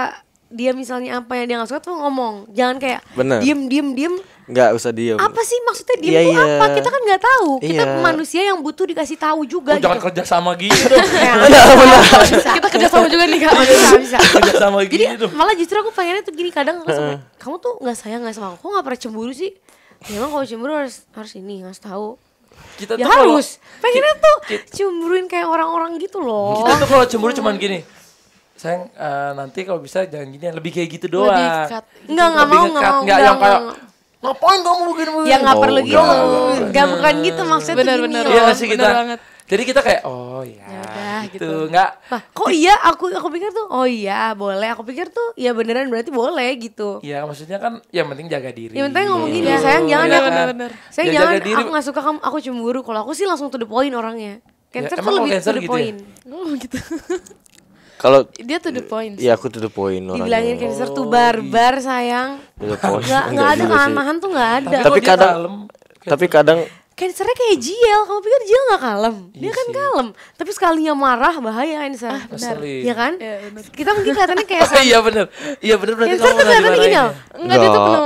[SPEAKER 2] dia misalnya apa yang dia nggak suka tuh ngomong jangan kayak diem diem diem
[SPEAKER 1] nggak usah diem apa sih
[SPEAKER 2] maksudnya diem iya, iya. apa kita kan nggak tahu kita iya. manusia yang butuh dikasih tahu juga oh, gitu. jangan
[SPEAKER 1] kerja sama gitu iya, kita kerja sama juga nih kak
[SPEAKER 2] bisa kerja sama gitu jadi malah justru aku pengennya tuh gini kadang aku kamu tuh nggak sayang nggak sama aku nggak pernah cemburu sih memang ya kalau cemburu harus harus ini harus tahu kita ya tuh harus kalo, pengennya tuh cemburuin kayak orang-orang gitu loh kita tuh
[SPEAKER 3] kalau cemburu iya. cuman gini sayang uh, nanti kalau bisa jangan gini lebih kayak gitu doang Enggak, enggak mau, enggak mau. Enggak, yang kayak
[SPEAKER 2] ngapain kamu begini begini ya nggak oh, perlu gitu nggak bukan gitu maksudnya benar benar iya sih
[SPEAKER 3] kita banget. jadi kita kayak oh ya, Yaudah, gitu, gitu. nggak
[SPEAKER 2] kok iya aku aku pikir tuh oh iya boleh aku pikir tuh ya beneran berarti boleh gitu
[SPEAKER 3] Iya maksudnya kan ya yang penting jaga diri yang
[SPEAKER 2] penting ngomong gini ya gitu. sayang iya, jangan ya, bener, sayang ya, jangan diri. aku nggak suka kamu aku cemburu kalau aku sih langsung to the point orangnya ya, Cancer ya, tuh lebih to the gitu ya? point. Ya? Oh gitu.
[SPEAKER 1] Kalau dia tuh the point. Iya, aku tuh the point bilangin Dibilangin cancer tuh barbar
[SPEAKER 2] sayang.
[SPEAKER 1] nggak the Gak, ada nahan
[SPEAKER 2] tuh nggak. ada. Tapi, kadang tapi kadang Cancernya kayak Jiel, kamu pikir Jiel gak kalem? Iya dia kan kalem, tapi sekalinya marah bahaya ini Ah, benar. Iya kan? Iya, Kita mungkin kelihatannya kayak sama. iya
[SPEAKER 1] benar. Iya benar berarti kamu pernah marahin. Enggak, dia tuh pernah.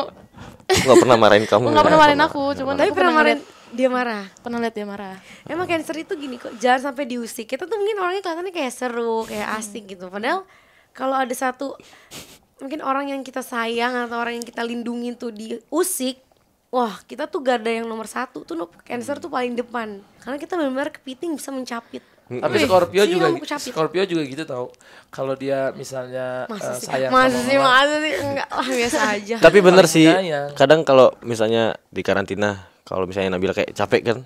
[SPEAKER 1] Enggak pernah marahin kamu. Enggak pernah marahin aku,
[SPEAKER 2] Cuma tapi pernah marahin dia marah pernah lihat dia marah emang cancer itu gini kok jangan sampai diusik kita tuh mungkin orangnya kelihatannya kayak seru kayak hmm. asik gitu padahal kalau ada satu mungkin orang yang kita sayang atau orang yang kita lindungi tuh diusik wah kita tuh gak ada yang nomor satu tuh cancer hmm. tuh paling depan karena kita benar-benar kepiting bisa mencapit hmm, tapi Scorpio juga
[SPEAKER 3] Scorpio juga gitu tau. Kalau dia misalnya masa uh, sayang masih sih, masih sih enggak biasa aja. Tapi bener sih. Ya.
[SPEAKER 1] Kadang kalau misalnya di karantina kalau misalnya Nabila kayak capek kan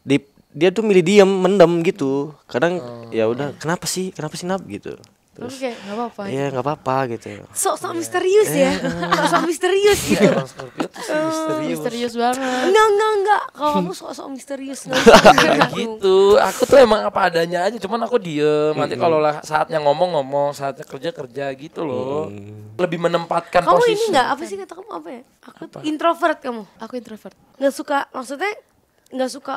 [SPEAKER 1] di dia tuh milih diam mendem gitu kadang oh. ya udah kenapa sih kenapa sih Nab gitu oke
[SPEAKER 2] okay, nggak apa-apa iya gak
[SPEAKER 1] apa-apa gitu
[SPEAKER 2] sok sok yeah. misterius ya iya. sok sok misterius iya, gitu orang Scorpio
[SPEAKER 3] tuh
[SPEAKER 1] misterius
[SPEAKER 2] banget enggak enggak enggak kalau kamu sok sok misterius Gak nah, gitu
[SPEAKER 3] aku tuh emang apa adanya aja cuman aku diem nanti kalau lah saatnya ngomong ngomong saatnya kerja kerja gitu loh lebih menempatkan kamu posisi. ini nggak apa
[SPEAKER 2] sih kata kamu apa ya aku apa? introvert kamu aku introvert Gak suka maksudnya Gak suka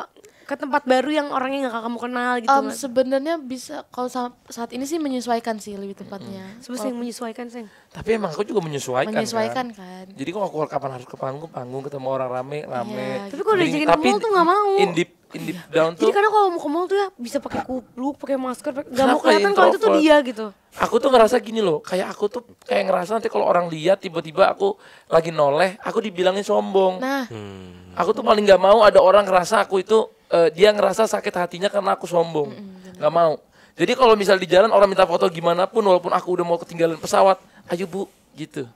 [SPEAKER 2] ke tempat baru yang orangnya nggak kamu kenal gitu um, sebenarnya bisa kalau saat ini sih menyesuaikan sih lebih tepatnya mm -hmm. menyesuaikan sih
[SPEAKER 3] tapi emang aku juga menyesuaikan kan? menyesuaikan kan, kan. jadi kok aku kapan harus ke panggung panggung ketemu orang rame iya, rame yeah, gitu. tapi kalau diajakin ke mall tuh nggak mau indip indip down tuh jadi karena
[SPEAKER 2] kalau mau ke mall tuh ya bisa pakai kupluk pakai masker pake, gak mau kelihatan kalau itu tuh dia gitu
[SPEAKER 3] aku tuh ngerasa gini loh kayak aku tuh kayak ngerasa nanti kalau orang lihat tiba-tiba aku lagi noleh aku dibilangin sombong nah
[SPEAKER 4] hmm.
[SPEAKER 3] aku tuh paling nggak mau ada orang ngerasa aku itu uh, dia ngerasa sakit hatinya karena aku sombong. mm mau. Jadi kalau misal di jalan orang minta foto gimana pun walaupun aku udah mau ketinggalan pesawat, ayo Bu gitu.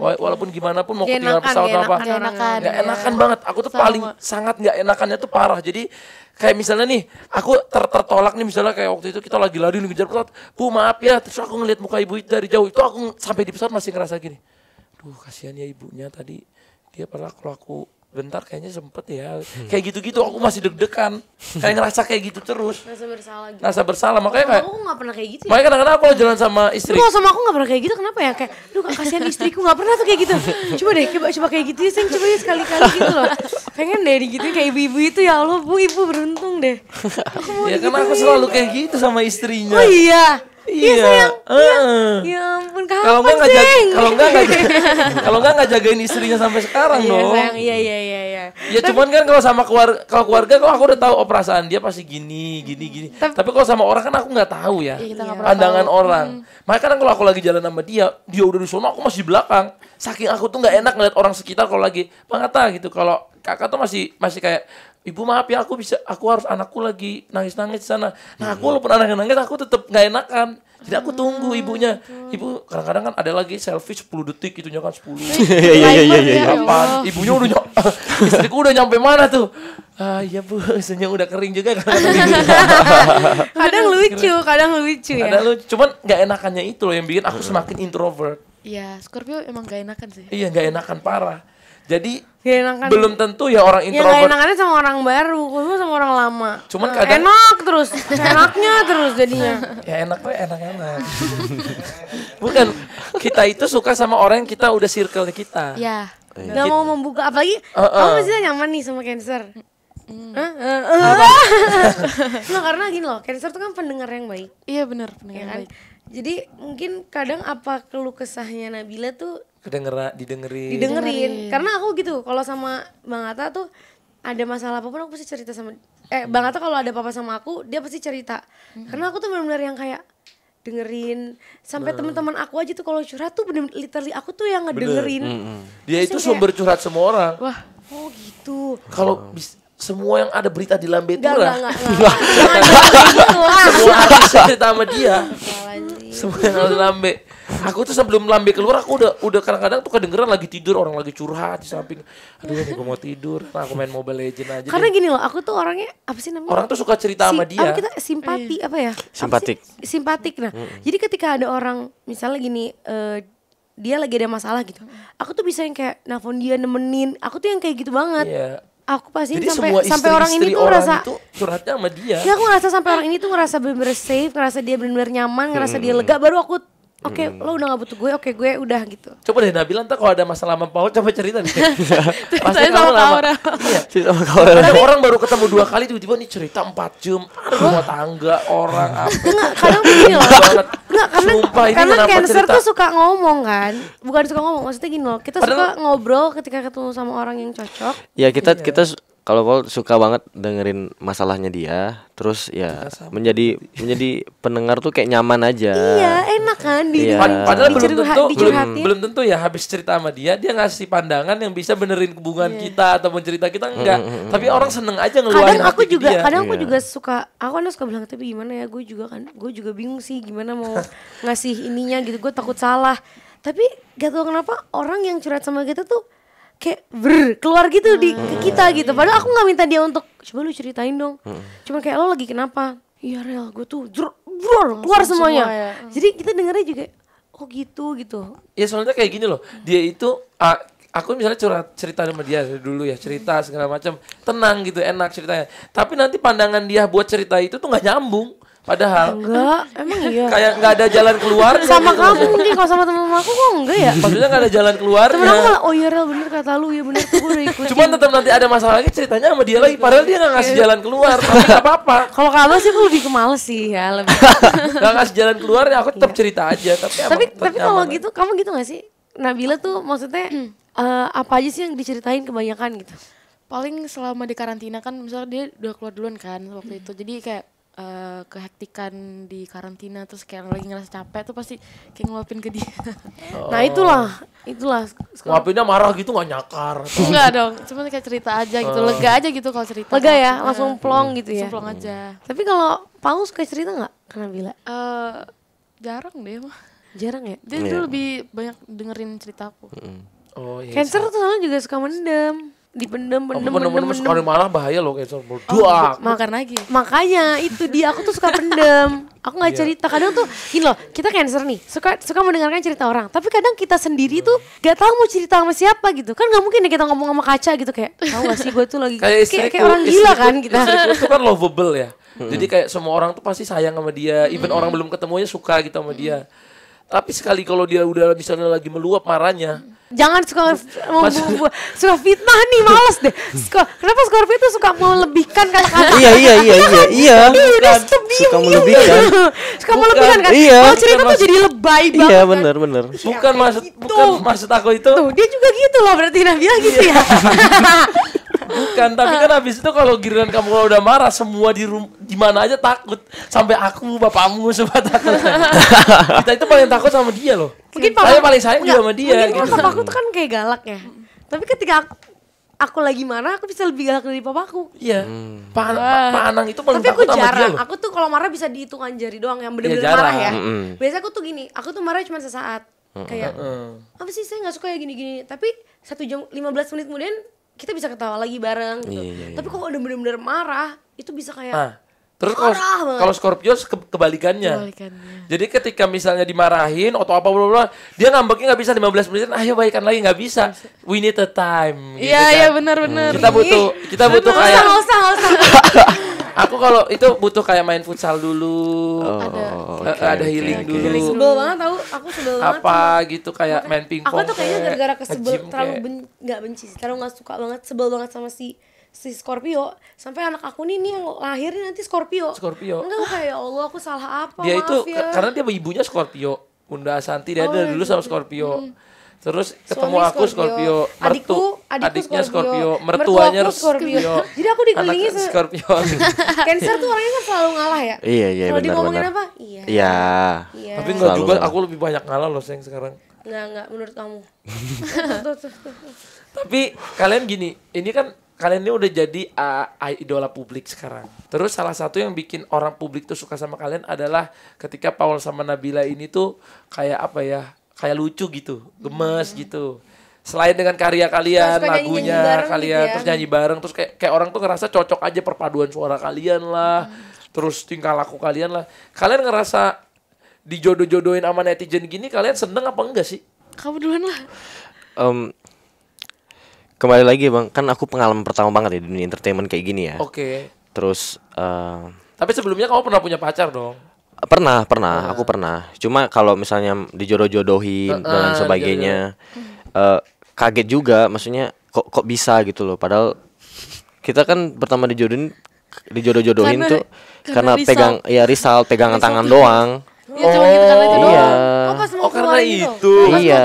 [SPEAKER 3] Oh, iya. walaupun gimana pun mau gak ketinggalan enakan, pesawat gak apa, enakan, enakan, gak enakan ya. banget. Aku tuh Sama. paling sangat nggak enakannya tuh parah. Jadi kayak misalnya nih, aku ter tertolak nih misalnya kayak waktu itu kita lagi lari ngejar pesawat. Bu maaf ya, terus aku ngeliat muka ibu itu dari jauh. Itu aku sampai di pesawat masih ngerasa gini. Duh kasihan ya ibunya tadi. Dia pernah kalau aku bentar kayaknya sempet ya hmm. kayak gitu-gitu aku masih deg-degan kayak ngerasa kayak gitu terus
[SPEAKER 2] rasa bersalah gitu rasa bersalah makanya kayak aku gak pernah kayak gitu ya? makanya kadang-kadang aku jalan sama istri kalau sama aku gak pernah kayak gitu kenapa ya kayak lu kasihan istriku gak pernah tuh kayak gitu coba deh coba coba kayak gitu ya sayang coba ya sekali-kali gitu loh pengen deh gitu kayak ibu-ibu itu ya Allah bu ibu beruntung deh
[SPEAKER 3] aku mau ya karena aku selalu kayak gitu sama istrinya oh iya Iya, iya. Sayang, uh. Ya,
[SPEAKER 2] ya ampun kapan Kalau enggak enggak kalau enggak enggak
[SPEAKER 3] kalau enggak enggak jagain istrinya sampai sekarang iya, dong. Sayang,
[SPEAKER 2] iya iya iya iya.
[SPEAKER 3] Ya cuman kan kalau sama keluarga kalau keluarga kok aku udah tahu oh, perasaan dia pasti gini gini gini. Tapi, tapi kalau sama orang kan aku nggak tahu ya. Iya, Pandangan tahu. orang. Hmm. Makanya kan kalau aku lagi jalan sama dia, dia udah di sono, aku masih di belakang. Saking aku tuh nggak enak ngeliat orang sekitar kalau lagi pengata gitu. Kalau kakak tuh masih masih kayak Ibu maaf ya aku bisa aku harus anakku lagi nangis-nangis di sana. Nah, aku hmm. walaupun anaknya nangis aku tetap nggak enakan. Jadi aku hmm. tunggu ibunya. Ibu kadang-kadang kan ada lagi selfie 10 detik gitu kan 10. Iya, iya iya iya iya. Kapan? Ya ibunya udah nyok. Istriku udah nyampe mana tuh? Ah iya bu, senyum udah kering juga kan. kadang lucu, kadang lucu ya. Kadang lucu, cuman nggak enakannya itu loh yang bikin aku hmm. semakin introvert.
[SPEAKER 2] Iya, Scorpio emang gak enakan sih.
[SPEAKER 3] Iya, gak enakan parah. Jadi enakan. Belum tentu ya orang ya, introvert. Ya enakannya
[SPEAKER 2] sama orang baru, kalau sama orang lama. Cuman nah, kadang enak terus, enaknya terus jadinya.
[SPEAKER 3] ya enak tuh enak-enak. Bukan kita itu suka sama orang yang kita udah circle kita. Ya. Iya. Gak mau
[SPEAKER 2] membuka apalagi uh -uh. kamu masih nyaman nih sama cancer. Hmm. nah, karena gini loh, cancer tuh kan pendengar yang baik. Iya benar, pendengar ya baik. Jadi mungkin kadang apa keluh kesahnya Nabila tuh
[SPEAKER 3] kedengeran didengerin didengerin, didengerin.
[SPEAKER 2] karena aku gitu kalau sama bang Ata tuh ada masalah apapun aku pasti cerita sama eh bang Ata kalau ada apa-apa sama aku dia pasti cerita hmm. karena aku tuh benar-benar yang kayak dengerin sampai nah. teman-teman aku aja tuh kalau curhat tuh bener literally aku tuh yang ngedengerin -hmm.
[SPEAKER 3] dia Terus itu sumber curhat semua orang wah
[SPEAKER 2] oh gitu
[SPEAKER 3] kalau bis semua yang ada berita di Lambe itu lah. enggak, enggak. Semua artis cerita sama dia. Semua yang ada di Lambe. aku tuh sebelum lambe keluar aku udah udah kadang-kadang tuh kedengeran lagi tidur orang lagi curhat di samping aduh ini mau tidur nah, aku main mobile legend aja karena deh.
[SPEAKER 2] gini loh aku tuh orangnya apa sih namanya orang tuh
[SPEAKER 3] suka
[SPEAKER 1] cerita si, sama dia apa kita
[SPEAKER 2] simpati eh. apa ya
[SPEAKER 1] simpatik apa
[SPEAKER 2] simpatik nah mm -hmm. jadi ketika ada orang misalnya gini uh, dia lagi ada masalah gitu aku tuh bisa yang kayak nelfon dia nemenin aku tuh yang kayak gitu banget yeah aku pasti sampai istri, sampai orang istri ini tuh orang ngerasa itu curhatnya
[SPEAKER 3] sama dia. Ya aku
[SPEAKER 2] ngerasa sampai orang ini tuh ngerasa benar-benar safe, ngerasa dia benar-benar nyaman, ngerasa hmm. dia lega baru aku oke okay, hmm. lo udah gak butuh gue oke okay, gue udah gitu
[SPEAKER 3] coba deh Nabila ntar kalau ada masalah sama Paul coba cerita nih pasti sama orang. iya sama Tapi, orang baru ketemu dua kali tiba-tiba nih cerita empat jam rumah tangga orang apa kadang begini loh Enggak karena Sumpah, karena cancer cerita? tuh
[SPEAKER 2] suka ngomong kan. Bukan suka ngomong, maksudnya gini loh. Kita Padahal, suka ngobrol ketika ketemu sama orang yang cocok. Ya kita iya. kita
[SPEAKER 1] kalau Paul suka banget dengerin masalahnya dia, terus ya menjadi menjadi pendengar tuh kayak nyaman aja. Iya, enak kan di. Iya. Padahal belum
[SPEAKER 3] tentu belum, belum tentu ya habis cerita sama dia dia
[SPEAKER 1] ngasih pandangan yang bisa
[SPEAKER 3] benerin hubungan iya. kita atau cerita kita enggak. Tapi orang seneng aja ngeluarin Kadang aku juga dia. kadang aku iya. juga
[SPEAKER 2] suka aku kan suka bilang tapi gimana ya gue juga kan gue juga bingung sih gimana mau ngasih ininya gitu gue takut salah tapi gak tau kenapa orang yang curhat sama kita tuh kayak ber keluar gitu di ke hmm. kita gitu padahal aku nggak minta dia untuk coba lu ceritain dong hmm. cuma kayak lo lagi kenapa iya real gue tuh jur, keluar semuanya ya. jadi kita dengarnya juga oh gitu gitu
[SPEAKER 3] ya soalnya kayak gini loh dia itu aku misalnya curhat cerita sama dia dulu ya cerita segala macam tenang gitu enak ceritanya tapi nanti pandangan dia buat cerita itu tuh nggak nyambung Padahal
[SPEAKER 2] enggak, emang iya. Kayak gak ada jalan keluar. sama gitu. kamu nih kalau sama temen aku kok enggak ya? Maksudnya
[SPEAKER 3] gak ada jalan keluar. Temen aku malah
[SPEAKER 2] oh iya real bener kata lu ya
[SPEAKER 3] bener aku udah ikut. Cuman tetap nanti ada masalah lagi ceritanya sama dia lagi padahal dia gak ngasih jalan keluar. Tapi gak apa-apa. Kalau kamu sih aku lebih kemales males sih ya lebih. gak ngasih jalan keluar ya aku tetap iya. cerita aja tapi Tapi tapi kalau
[SPEAKER 2] gitu kamu gitu gak sih? Nabila tuh maksudnya uh, apa aja sih yang diceritain kebanyakan gitu? Paling selama di karantina kan misalnya dia udah keluar duluan kan waktu hmm. itu. Jadi kayak uh, kehektikan di karantina terus kayak lagi ngerasa capek tuh pasti kayak ngelupin ke dia. Oh. Nah itulah, itulah. Ngelupinnya marah
[SPEAKER 3] gitu gak nyakar. Enggak
[SPEAKER 2] dong, cuma kayak cerita aja gitu, oh. lega aja gitu kalau cerita. Lega ya, langsung hmm. plong gitu ya. plong aja. Tapi kalau Paus kayak cerita nggak? Karena bila? Uh, jarang deh mah. Jarang ya? Dia yeah. dulu iya. lebih banyak dengerin ceritaku.
[SPEAKER 3] Mm -hmm. Oh, iya, cancer tuh
[SPEAKER 2] sama juga suka mendem dipendem oh, pendem pendem pendem pendem
[SPEAKER 3] malah bahaya loh kayak berdua oh,
[SPEAKER 2] makan lagi makanya itu dia aku tuh suka pendem aku nggak yeah. cerita kadang tuh gini loh kita cancer nih suka suka mendengarkan cerita orang tapi kadang kita sendiri tuh gak tahu mau cerita sama siapa gitu kan nggak mungkin ya kita ngomong sama kaca gitu kayak tahu gak sih gue tuh lagi kayak, kayak, kayak orang gila kan kita
[SPEAKER 3] itu kan lovable ya hmm. jadi kayak semua orang tuh pasti sayang sama dia even hmm. orang belum ketemunya suka gitu sama dia tapi sekali kalau dia udah misalnya lagi meluap marahnya.
[SPEAKER 2] Jangan suka mau suka fitnah nih, males deh. Suka, kenapa Scorpio itu suka melebihkan kata-kata? iya, iya, iya, iya, kan
[SPEAKER 1] iya. suka diem, melebihkan.
[SPEAKER 3] suka bukan, melebihkan kan? Iya, kalau cerita tuh jadi lebay iya, banget. Iya, kan? benar, benar. Bukan maksud gitu? bukan maksud aku itu. Tuh, dia juga gitu loh berarti Nabila gitu ya. Bukan, tapi kan habis itu kalau giliran kamu kalau udah marah semua di rum di mana aja takut. Sampai aku, bapakmu semua takut. Kita itu paling takut sama dia loh. Mungkin papa, saya paling sayang juga sama dia. Mungkin gitu. papa aku tuh kan
[SPEAKER 2] kayak galak ya. Tapi ketika aku, aku lagi marah aku bisa lebih galak dari papaku.
[SPEAKER 3] Iya. Hmm.
[SPEAKER 2] Pak, pa, pa Anang itu paling Tapi aku jarang. Aku tuh kalau marah bisa dihitungan jari doang yang benar-benar iya, ya, marah ya. Mm -hmm. Biasanya aku tuh gini, aku tuh marah cuma sesaat. Kayak apa sih saya gak suka ya gini-gini. Tapi satu jam 15 menit kemudian kita bisa ketawa lagi bareng gitu. Iya, iya, iya. Tapi kalau udah bener-bener marah, itu bisa kayak ah.
[SPEAKER 3] Terus kalau kalau Scorpio ke, kebalikannya. kebalikannya. Jadi ketika misalnya dimarahin atau apa bla bla dia ngambeknya nggak bisa 15 menit, ayo baikan lagi nggak bisa. We need a time.
[SPEAKER 2] Iya gitu iya, iya kan. benar benar. Hmm. Kita butuh
[SPEAKER 3] kita butuh kayak. Usah, usah, usah. aku kalau itu butuh kayak main futsal dulu. Oh, ada okay, eh, ada healing okay, dulu. Healing sebel
[SPEAKER 2] banget tahu, aku sebel Apa, banget. Apa
[SPEAKER 3] gitu kayak Maka, main pingpong. Aku tuh kayaknya gara-gara kesebel terlalu ben,
[SPEAKER 2] gak benci sih, terlalu gak suka banget, sebel banget sama si si Scorpio sampai anak aku nih nih yang lahirnya nanti
[SPEAKER 3] Scorpio. Scorpio. Enggak
[SPEAKER 2] kayak ya Allah aku salah apa? Dia maaf itu ya. karena
[SPEAKER 3] dia ibunya Scorpio. Bunda Santi dia oh, dari iya, dulu sama iya. Scorpio. Hmm. Terus ketemu Suami aku Scorpio, Scorpio. Mertu, adikku, adikku
[SPEAKER 1] adiknya Scorpio, Scorpio mertuanya Scorpio. Scorpio.
[SPEAKER 2] Jadi aku dikelilingi se- Scorpio. Cancer tuh orangnya kan selalu ngalah ya. Iya, iya Kalau ngomongin apa?
[SPEAKER 3] Iya. Iya.
[SPEAKER 1] iya. Tapi enggak juga aku lebih
[SPEAKER 3] banyak ngalah loh sayang sekarang.
[SPEAKER 2] Enggak, enggak menurut kamu.
[SPEAKER 3] Tapi kalian gini, ini kan kalian ini udah jadi uh, idola publik sekarang. Terus salah satu yang bikin orang publik tuh suka sama kalian adalah ketika Paul sama Nabila ini tuh kayak apa ya? kayak lucu gitu, hmm. gemes hmm. gitu. Selain dengan karya kalian, terus lagunya nyanyi gitu -nyanyi kalian, gitu ya. terus nyanyi bareng, terus kayak kayak orang tuh ngerasa cocok aja perpaduan suara kalian lah, hmm. terus tingkah laku kalian lah. Kalian ngerasa dijodoh-jodohin sama netizen gini, kalian seneng apa enggak sih? Kamu duluan lah.
[SPEAKER 1] Um, kembali lagi bang, kan aku pengalaman pertama banget ya di dunia entertainment kayak gini ya. Oke. Okay. Terus. Uh,
[SPEAKER 3] Tapi sebelumnya kamu pernah punya pacar dong?
[SPEAKER 1] Pernah, pernah, aku pernah. Cuma kalau misalnya dijodoh-jodohin dan sebagainya uh, kaget juga maksudnya kok kok bisa gitu loh. Padahal kita kan pertama dijodohin dijodoh-jodohin karena, tuh karena, karena pegang ya risal pegangan risal tangan doang. Iya, gitu kan, oh, oh,
[SPEAKER 2] oh, karena gitu. itu iya. doang. Oh, oh, karena itu, itu. iya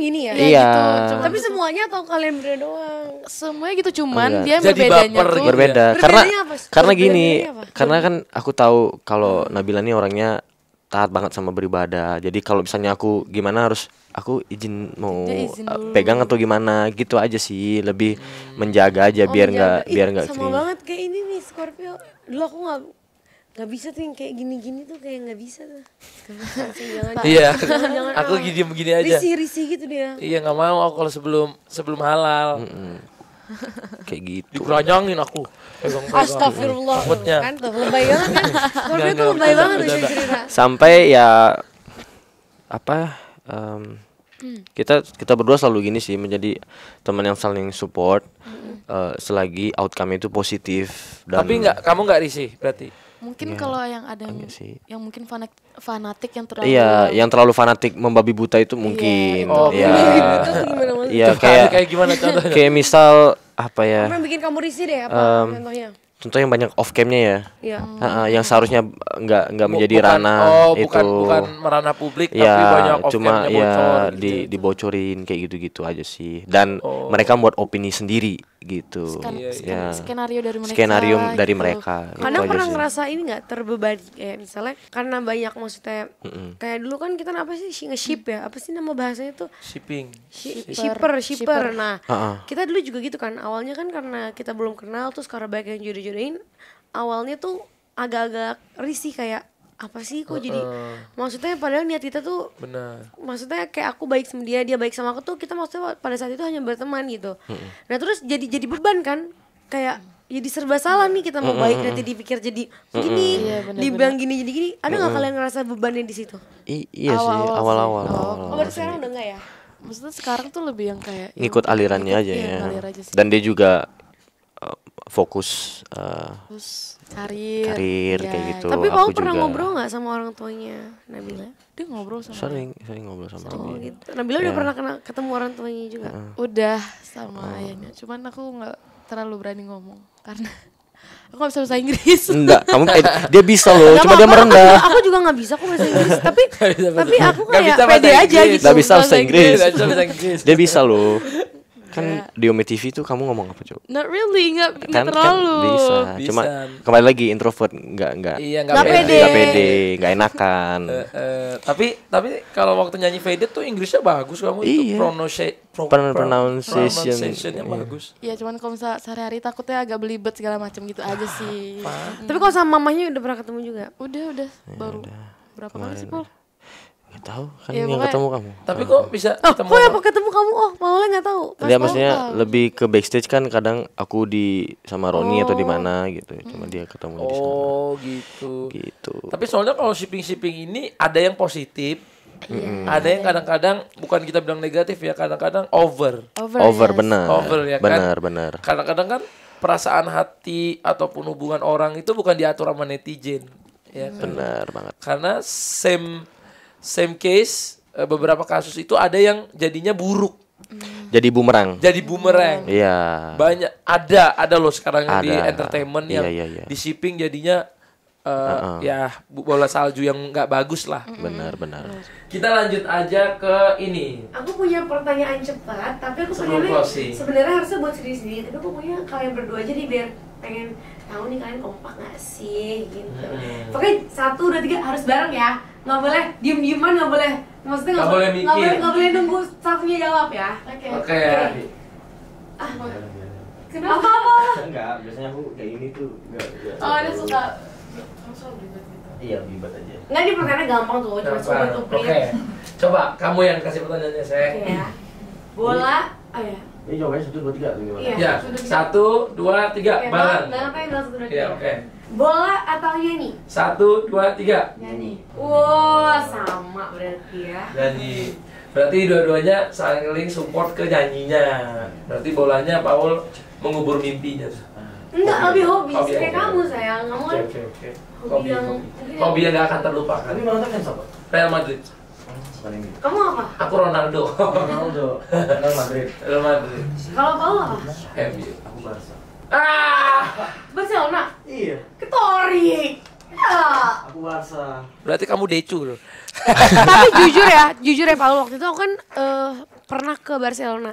[SPEAKER 2] gini ya. Iya. gitu. Cuma, tapi gitu. semuanya atau kalian berdua doang? Semuanya gitu cuman Enggak. dia Jadi gitu ya? berbedanya tuh berbeda. Karena apa? karena gini, apa? karena
[SPEAKER 1] kan aku tahu kalau hmm. Nabila nih orangnya taat banget sama beribadah. Jadi kalau misalnya aku gimana harus aku izin mau ya, izin uh, pegang atau gimana gitu aja sih, lebih hmm. menjaga aja oh, biar nggak biar nggak. Sama kering. banget
[SPEAKER 2] kayak ini nih Scorpio. Dulu aku nggak Gak bisa tuh yang kayak gini-gini tuh kayak gak bisa tuh jangan iya aku gini begini aja risi-risi gitu dia
[SPEAKER 3] iya gak mau aku kalau sebelum sebelum halal
[SPEAKER 1] mm -mm. kayak gitu
[SPEAKER 3] Dikeranyangin aku astagfirullah kan tuh lebay banget
[SPEAKER 1] kan kalau lebay banget tuh sampai ya apa um, hmm. kita kita berdua selalu gini sih menjadi teman yang saling support hmm. uh, selagi outcome itu positif dan tapi nggak
[SPEAKER 3] kamu nggak risih berarti
[SPEAKER 2] Mungkin yeah. kalau yang ada yang, yang mungkin fanatik, fanatik yang terlalu Iya, yang terlalu
[SPEAKER 1] fanatik membabi buta itu iya, mungkin. Yeah, oh, iya. Iya, kayak kayak gimana contohnya? Kayak misal apa ya? Apa bikin kamu risih deh apa um, contohnya? contoh yang banyak off camnya ya, ya. Uh, yang seharusnya nggak nggak menjadi bukan, ranah oh, itu bukan, bukan ranah publik ya, tapi banyak off cuma ya bocor, gitu. di dibocorin kayak gitu-gitu aja sih dan oh. mereka buat opini sendiri gitu Sken ya, ya. skenario dari mereka skenario dari gitu. mereka gitu karena pernah sih. ngerasa
[SPEAKER 2] ini nggak terbebani kayak misalnya karena banyak maksudnya mm -mm. kayak dulu kan kita apa sih nge-ship ya apa sih nama bahasanya tuh
[SPEAKER 3] shipping shipper. shipper shipper
[SPEAKER 2] nah uh -uh. kita dulu juga gitu kan awalnya kan karena kita belum kenal terus karena banyak yang jujur dijodohin awalnya tuh agak-agak risih kayak apa sih kok uh, uh, jadi maksudnya padahal niat kita tuh benar maksudnya kayak aku baik sama dia dia baik sama aku tuh kita maksudnya pada saat itu hanya berteman gitu uh, nah terus jadi jadi beban kan kayak jadi serba salah nih kita mau baik nanti dipikir jadi
[SPEAKER 1] begini iya, dibilang gini
[SPEAKER 2] jadi gini ada nggak kalian ngerasa bebannya di situ I iya awal sih awal-awal oh, oh, sekarang udah enggak ya maksudnya sekarang tuh lebih yang kayak ngikut alirannya aja ya, ya. Aja dan
[SPEAKER 1] dia juga fokus uh, fokus eh, karir, karir ya. kayak iya. gitu. Tapi kamu pernah ngobrol
[SPEAKER 2] nggak sama orang tuanya Nabila? Dia ngobrol sama. Sering,
[SPEAKER 1] sering ngobrol sama. Oh Nabila. gitu. Nabila ya. udah pernah
[SPEAKER 2] kena, ketemu orang tuanya juga. Uh. Udah sama uh. ayahnya. Cuman aku nggak terlalu berani ngomong karena aku gak bisa bahasa Inggris. Enggak, kamu eh, dia bisa loh, gak cuma dia merendah. Aku, aku juga gak bisa aku bahasa Inggris, tapi tapi aku kayak pede aja gitu. Gak bisa bahasa Inggris.
[SPEAKER 1] Dia bisa loh kan di TV tuh kamu ngomong apa coba?
[SPEAKER 2] Not really, nggak kan, kan, terlalu. Kan bisa. bisa. Cuma
[SPEAKER 1] kembali lagi introvert, nggak nggak iya, nggak pede, nggak pede, nggak enakan. uh,
[SPEAKER 3] uh, tapi tapi kalau waktu nyanyi pede tuh Inggrisnya bagus kamu iya. itu pronunciation pro, pronunciation yang iya. bagus.
[SPEAKER 2] Iya cuman kalau misal sehari-hari takutnya agak belibet segala macam gitu aja sih. Hmm. Tapi kalau sama mamanya udah pernah ketemu juga? Udah udah ya, baru udah. berapa kali sih Paul?
[SPEAKER 1] Gak tahu kan ya, yang ketemu kamu. Tapi kok
[SPEAKER 3] bisa
[SPEAKER 2] oh, ketemu? Kok yang ketemu kamu? Oh, malah nggak tahu. Mas dia maksudnya tahu. lebih
[SPEAKER 1] ke backstage kan kadang aku di sama Roni oh. atau di oh. mana gitu. Cuma dia ketemu oh, di sana. Oh, gitu. Gitu. Tapi
[SPEAKER 3] soalnya kalau shipping-shipping ini ada yang positif, Mm. Ada yang kadang-kadang bukan kita bilang negatif ya, kadang-kadang over. Over, over yes. benar. Over ya kan? benar, kan. Benar, Kadang-kadang kan perasaan hati ataupun hubungan orang itu bukan diatur sama netizen. Ya kan? Benar banget. Karena same same case eh, beberapa kasus itu ada yang jadinya buruk.
[SPEAKER 1] Hmm. Jadi bumerang. Jadi
[SPEAKER 3] bumerang. Iya. Banyak ada ada loh sekarang ada. di entertainment iya, yang iya, ya, ya. di shipping jadinya uh, uh -uh. ya bola salju yang nggak bagus lah. Benar benar. Kita lanjut aja ke ini.
[SPEAKER 2] Aku punya pertanyaan cepat, tapi aku sebenarnya sebenarnya harusnya buat sendiri sendiri, tapi aku kalian berdua jadi biar pengen tahu nih kalian kompak gak sih gitu hmm. pokoknya satu dua tiga harus bareng ya nggak boleh diem dieman nggak boleh maksudnya nggak boleh nggak boleh, nggak boleh nunggu staffnya jawab ya oke okay. oke okay.
[SPEAKER 1] okay.
[SPEAKER 4] ah, kenapa apa, apa?
[SPEAKER 1] enggak biasanya aku kayak ini tuh enggak, enggak oh dia suka
[SPEAKER 4] ribet gitu.
[SPEAKER 1] Iya, bibat aja. Enggak ini pertanyaan gampang tuh, cuma coba tuh Oke.
[SPEAKER 3] Coba kamu yang kasih pertanyaannya, saya. Oke okay, ya.
[SPEAKER 2] Bola, oh ya,
[SPEAKER 3] ini jawabannya satu dua tiga atau gimana? Iya. Ya. Satu dua tiga. Ya, Balan. Balan
[SPEAKER 2] apa yang satu dua tiga? Iya, iya oke. Bola atau Yani?
[SPEAKER 3] Satu dua tiga. Yani.
[SPEAKER 2] Wow sama berarti ya.
[SPEAKER 3] Nyanyi. Berarti dua-duanya saling support ke nyanyinya. Berarti bolanya Paul mengubur mimpinya.
[SPEAKER 2] Enggak, lebih hobi, hobi kayak kamu sayang. Kamu okay,
[SPEAKER 3] okay, okay. hobi, yang hobi. Ya. yang gak akan terlupakan. Ini mantan kan siapa? Real Madrid. Paling Kamu apa? Aku Ronaldo. Ronaldo. Real Madrid. Real Madrid. Kalau kamu apa? MU. Eh, iya. Aku Barca.
[SPEAKER 2] Ah! Barcelona. Iya. Ketori. Ya.
[SPEAKER 1] Aku Barca.
[SPEAKER 3] Berarti kamu decu loh.
[SPEAKER 2] Tapi jujur ya, jujur ya Paul waktu itu aku kan uh, pernah ke Barcelona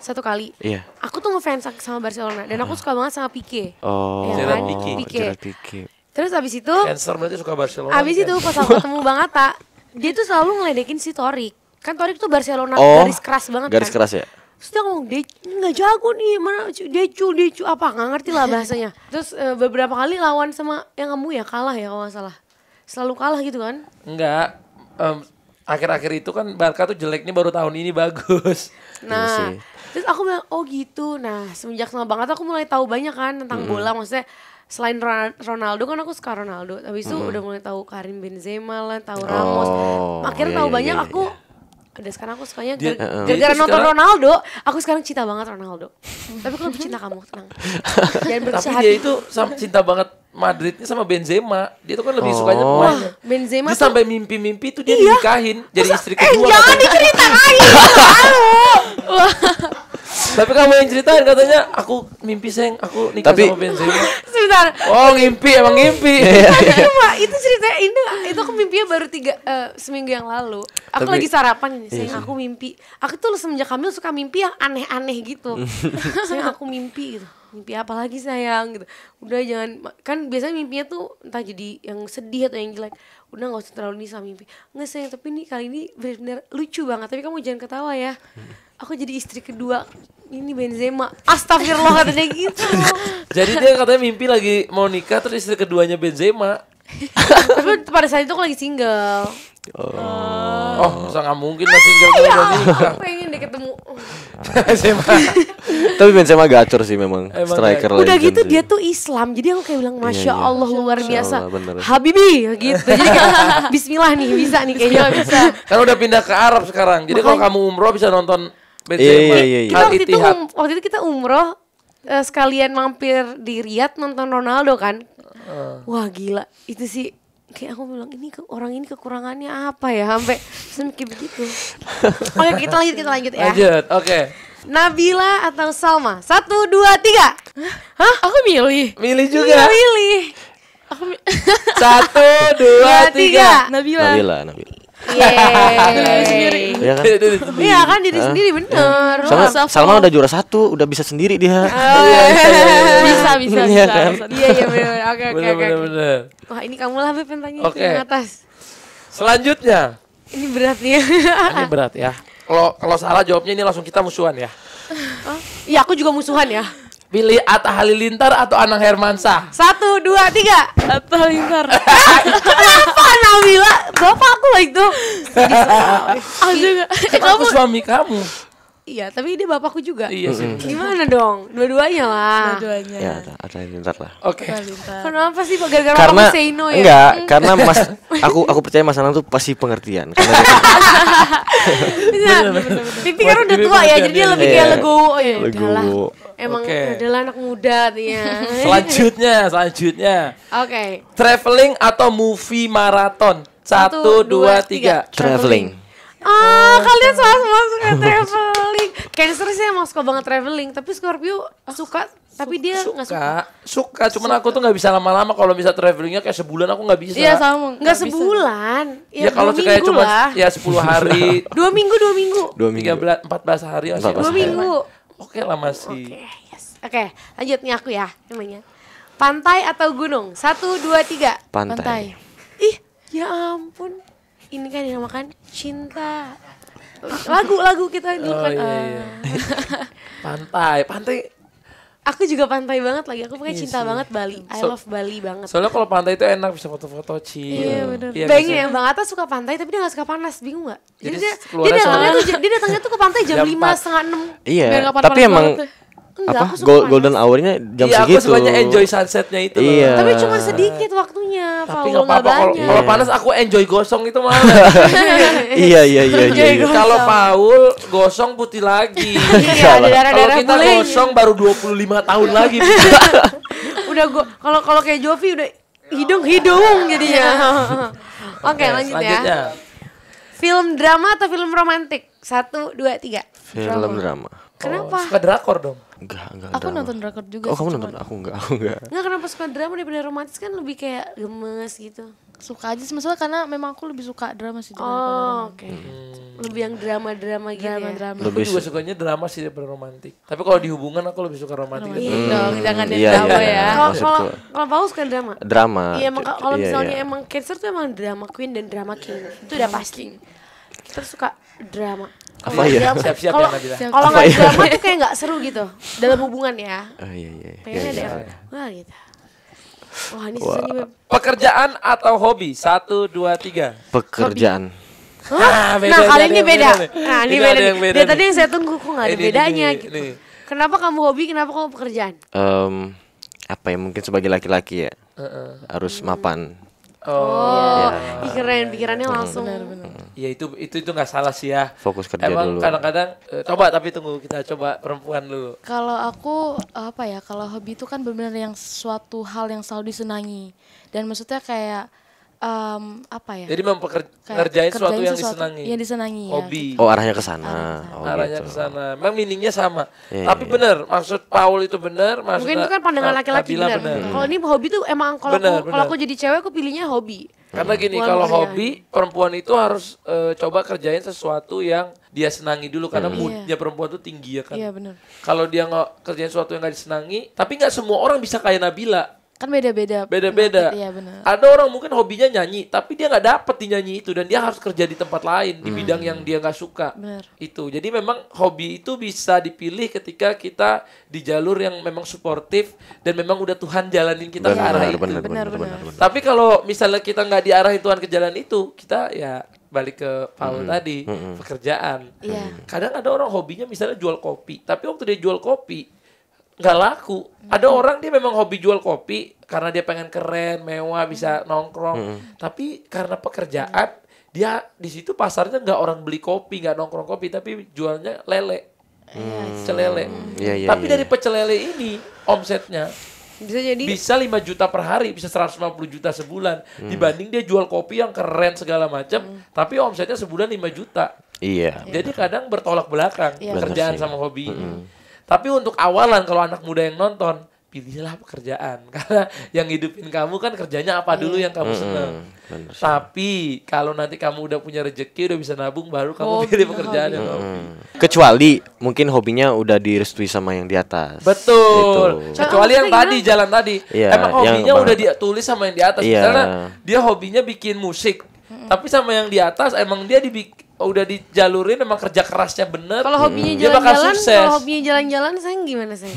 [SPEAKER 2] satu kali. Iya. Aku tuh ngefans sama Barcelona dan aku suka banget sama Pique. Oh. Ya kan? Pique. Pique. Pique. Terus abis itu Cancer
[SPEAKER 3] berarti suka Barcelona Abis kan? itu pas
[SPEAKER 2] aku ketemu Bang Atta dia tuh selalu ngeledekin si Torik kan Torik tuh Barcelona oh, garis keras banget garis kan? keras ya Terus dia ngomong, dia nggak jago nih, mana dia cu dia cu apa, nggak ngerti lah bahasanya. Terus e, beberapa kali lawan sama yang kamu ya kalah ya kalau masalah, salah. Selalu kalah gitu kan?
[SPEAKER 3] Enggak, akhir akhir-akhir itu kan Barca tuh jeleknya baru tahun ini bagus. Nah, iya
[SPEAKER 2] terus aku bilang, oh gitu. Nah, semenjak sama banget aku mulai tahu banyak kan tentang hmm. bola. Maksudnya selain Ronaldo kan aku suka Ronaldo tapi itu hmm. udah mulai tahu Karim Benzema lah tahu Ramos oh, akhirnya iya, tahu iya, banyak iya, aku iya. udah sekarang aku sukanya uh-uh. gara-gara nonton sekarang, Ronaldo aku sekarang cinta banget Ronaldo tapi aku lebih cinta kamu tenang tapi dia itu
[SPEAKER 3] cinta banget Madridnya sama Benzema dia tuh kan lebih oh. sukanya pemain Benzema dia tuh, sampai mimpi-mimpi tuh dia iya. dinikahin jadi Masa, istri eh, kedua eh, jangan diceritain Tapi kamu yang ceritain katanya aku mimpi seng, aku nikah Tapi, sama Benzema. Sebentar. Oh ngimpi emang ngimpi. Cuma iya,
[SPEAKER 2] iya. itu cerita ini itu aku mimpinya baru tiga uh, seminggu yang lalu. Aku Tapi, lagi sarapan ini, iya seng aku mimpi. Aku tuh semenjak hamil suka mimpi yang aneh-aneh gitu. seng aku mimpi gitu mimpi apa lagi sayang gitu udah jangan kan biasanya mimpinya tuh entah jadi yang sedih atau yang jelek udah nggak usah terlalu nih mimpi nggak sayang tapi nih kali ini benar-benar lucu banget tapi kamu jangan ketawa ya aku jadi istri kedua ini Benzema astagfirullah katanya gitu
[SPEAKER 3] jadi dia katanya mimpi lagi mau nikah terus istri keduanya Benzema
[SPEAKER 2] tapi pada saat itu aku lagi single Oh, oh
[SPEAKER 3] masa nggak mungkin lah single kalau udah iya, nikah.
[SPEAKER 2] Pengen deh ketemu.
[SPEAKER 3] SMA.
[SPEAKER 1] Tapi Benzema gacor sih memang, Emang striker Udah gitu dia
[SPEAKER 2] tuh Islam. Jadi aku kayak bilang iya, masya iya. Allah luar biasa. Habibi gitu. Jadi kayak Bismillah nih bisa nih kayaknya bisa.
[SPEAKER 1] Kan udah
[SPEAKER 3] pindah ke Arab sekarang. Jadi kalau kamu umroh bisa nonton Benzema. Iya, iya, iya. Kita waktu itu um,
[SPEAKER 2] waktu itu kita umroh eh, sekalian mampir di Riyadh nonton Ronaldo kan. Wah gila itu sih kayak aku bilang ini ke, orang ini kekurangannya apa ya sampai semikir begitu.
[SPEAKER 3] oke kita
[SPEAKER 2] lanjut kita lanjut ya. Lanjut, oke. Okay. Nabila atau Salma? Satu, dua, tiga. Hah? Aku milih. Milih juga. Milih. milih. Aku
[SPEAKER 1] mi Satu, dua, tiga. tiga.
[SPEAKER 2] Nabila. Nabila,
[SPEAKER 1] Nabila. Iya kan? Iya kan diri sendiri iya kan, bener. Salma, Salma udah juara satu, udah bisa sendiri dia. Oh, iya, iya, bisa bisa bisa. Iya iya
[SPEAKER 3] benar. Kan? Oke oke oke.
[SPEAKER 2] Wah ini kamu lah Beb yang tanya okay. yang atas.
[SPEAKER 3] Selanjutnya.
[SPEAKER 2] Ini berat ya.
[SPEAKER 3] ini berat ya. Kalau kalau salah jawabnya ini langsung kita musuhan ya. Oh, iya aku juga musuhan ya. Pilih Atta Halilintar atau Anang Hermansa? Satu, dua, tiga. Atta
[SPEAKER 2] Halilintar. Kamila bapak aku lah itu. Aku suami kamu. Iya, tapi dia bapakku juga. Iya sih. Gimana dong? Dua-duanya lah. Dua-duanya.
[SPEAKER 3] Ya,
[SPEAKER 1] ada, ada lintar lah. Oke. Okay.
[SPEAKER 3] Kenapa sih gara-gara
[SPEAKER 1] karena, kamu say no ya? Enggak, hmm. karena Mas aku aku percaya Mas Anang tuh pasti pengertian. Karena
[SPEAKER 4] dia Pipi
[SPEAKER 2] kan udah tua ya, jadi dia
[SPEAKER 3] lebih iya. kayak legowo. Oh ya,
[SPEAKER 1] legowo.
[SPEAKER 2] Emang okay. adalah anak muda ya.
[SPEAKER 3] selanjutnya, selanjutnya. Oke. Okay. Traveling atau movie marathon? Satu, Satu dua, tiga. tiga. Traveling. Traveling.
[SPEAKER 2] Ah, oh, kalian suka semua suka traveling. Cancer sih emang suka banget traveling, tapi Scorpio ah, suka, tapi dia suka.
[SPEAKER 3] Suka, cuman suka. aku tuh gak bisa lama-lama kalau bisa travelingnya kayak sebulan aku gak bisa. Iya
[SPEAKER 2] sama. Nggak sebulan. Ya, ya kalau kayak cuma
[SPEAKER 3] ya sepuluh hari.
[SPEAKER 2] dua minggu, dua minggu.
[SPEAKER 3] Dua minggu. Tiga belas, empat belas hari. Dua minggu. Oke lah masih. Oke,
[SPEAKER 2] yes. Oke, lanjut nih aku ya namanya. Pantai atau gunung? Satu, dua, tiga. Pantai. Pantai. Ih, ya ampun ini kan yang makan cinta lagu-lagu kita dulu oh, kan iya, iya. Ah. pantai pantai aku juga pantai banget lagi aku pakai iya cinta iya. banget Bali I so, love Bali banget soalnya
[SPEAKER 3] kalau pantai itu enak bisa foto-foto chill iya benar iya, ya
[SPEAKER 2] Bang Atta suka pantai tapi dia gak suka panas bingung gak jadi, jadi dia, dia datangnya tuh dia datangnya tuh ke pantai jam lima setengah enam iya tapi emang
[SPEAKER 1] Enggak, apa gold, golden hournya jam iya, segitu. Iya, aku sukanya enjoy sunset-nya itu. Iya. Tapi cuma sedikit
[SPEAKER 3] waktunya. Tapi nggak apa-apa kalau yeah. panas aku enjoy gosong itu malah. Iya,
[SPEAKER 1] iya iya iya. iya, iya. Kalau
[SPEAKER 3] Paul gosong putih lagi. iya, iya kalau kita gosong baru 25 tahun lagi.
[SPEAKER 2] udah gue kalau kalau kayak Jovi udah hidung
[SPEAKER 1] hidung jadinya. Iya.
[SPEAKER 2] Oke, okay, lanjut ya. selanjutnya. ya. Film drama atau film romantik? Satu, dua, tiga. Film
[SPEAKER 1] drama. drama. Kenapa? Oh, suka drakor dong. Enggak, enggak. Aku drama. nonton drakor juga. Oh, sih, kamu nonton? Aku enggak, aku enggak. Enggak
[SPEAKER 2] kenapa suka drama daripada romantis kan lebih kayak gemes gitu. Suka aja sih maksudnya karena memang aku lebih suka drama sih. Oh, oke. Okay. Hmm. Lebih yang drama-drama gitu drama, ya. Drama. Lebih aku
[SPEAKER 3] juga sukanya drama sih daripada romantik. Tapi kalau di hubungan aku lebih suka romantik.
[SPEAKER 2] Hmm, iya hmm. dong, jangan iya, drama iya, ya. Iya. Kalau kalau kalau Paul suka drama. Drama. Iya, emang iya, kalau iya, misalnya iya. emang Cancer tuh emang drama queen dan drama king. Itu udah pasti. Kita suka drama apa ya? Siap-siap ya Nabila. Kalau nggak ya? drama tuh kayak nggak seru gitu dalam hubungan ya. Oh iya iya. iya.
[SPEAKER 3] Pengennya ada iya, iya, wah gitu. Wah ini susah nih Pekerjaan atau hobi? Satu, dua, tiga.
[SPEAKER 1] Pekerjaan. Hah?
[SPEAKER 3] Nah, beda, nah kali ini beda. Nah ini beda. beda. Dia tadi yang saya
[SPEAKER 2] tunggu kok nggak ada bedanya gitu. Kenapa kamu hobi? Kenapa kamu pekerjaan?
[SPEAKER 1] Um, apa ya mungkin sebagai laki-laki ya uh -uh. harus mapan
[SPEAKER 3] Oh, ya. ih keren pikirannya langsung. Benar, benar. Ya itu itu itu nggak salah sih ya. Fokus kerja Emang dulu. kadang-kadang uh, coba tapi tunggu kita coba perempuan dulu.
[SPEAKER 2] Kalau aku apa ya kalau hobi itu kan benar-benar yang suatu hal yang selalu disenangi dan maksudnya kayak um, apa ya? Jadi mempekerjain sesuatu yang sesuatu disenangi. Yang disenangi
[SPEAKER 3] ya, Hobi. Ya, Oh, arahnya ke sana. Arahnya, oh, gitu. ke sana. Memang mininya sama. Yeah, iya, Tapi yeah. benar, maksud Paul itu benar, maksud Mungkin itu kan pandangan laki-laki benar. Hmm. Kalau ini
[SPEAKER 2] hobi tuh emang kalau aku, kalau aku jadi cewek aku pilihnya hobi.
[SPEAKER 3] Karena gini, Buang kalau ya. hobi perempuan itu harus uh, coba kerjain sesuatu yang dia senangi dulu karena hmm. moodnya iya. perempuan tuh tinggi ya kan. Iya benar. Kalau dia nggak kerjain sesuatu yang nggak disenangi, tapi nggak semua orang bisa kayak Nabila
[SPEAKER 2] kan beda-beda beda-beda iya,
[SPEAKER 3] ada orang mungkin hobinya nyanyi tapi dia nggak dapet di nyanyi itu dan dia harus kerja di tempat lain di bidang yang hmm. dia nggak suka Bener. itu jadi memang hobi itu bisa dipilih ketika kita di jalur yang memang suportif dan memang udah Tuhan jalanin kita bener, ke arah bener, itu benar, benar, benar, benar. tapi kalau misalnya kita nggak diarahin Tuhan ke jalan itu kita ya balik ke Paul hmm. tadi hmm. pekerjaan yeah. kadang ada orang hobinya misalnya jual kopi tapi waktu dia jual kopi nggak laku. Hmm. Ada orang dia memang hobi jual kopi karena dia pengen keren, mewah, bisa hmm. nongkrong. Hmm. Tapi karena pekerjaan hmm. dia di situ pasarnya nggak orang beli kopi, nggak nongkrong kopi, tapi jualnya lele, hmm. celele. Hmm. Ya, ya, tapi ya. dari iya. pecelele ini omsetnya bisa jadi bisa lima juta per hari, bisa 150 juta sebulan hmm. dibanding dia jual kopi yang keren segala macam, hmm. tapi omsetnya sebulan 5 juta. Iya. Jadi kadang bertolak belakang iya. kerjaan sama hobi. Hmm. Tapi untuk awalan kalau anak muda yang nonton, pilihlah pekerjaan karena yang hidupin kamu kan kerjanya apa dulu yang kamu senang. Mm-hmm. Tapi kalau nanti kamu udah punya rejeki, udah bisa nabung baru kamu hobi, pilih pekerjaan hobi. hmm
[SPEAKER 1] Kecuali mungkin hobinya udah direstui sama yang di atas.
[SPEAKER 3] Betul. Itu. Kecuali yang tadi jalan tadi. Ya, Emang hobinya udah ditulis sama yang di atas. Ya. Misalnya dia hobinya bikin musik, tapi sama yang di atas emang dia dibikin udah dijalurin emang kerja kerasnya bener kalau hobinya jalan-jalan kalau
[SPEAKER 2] hobinya jalan-jalan saya gimana saya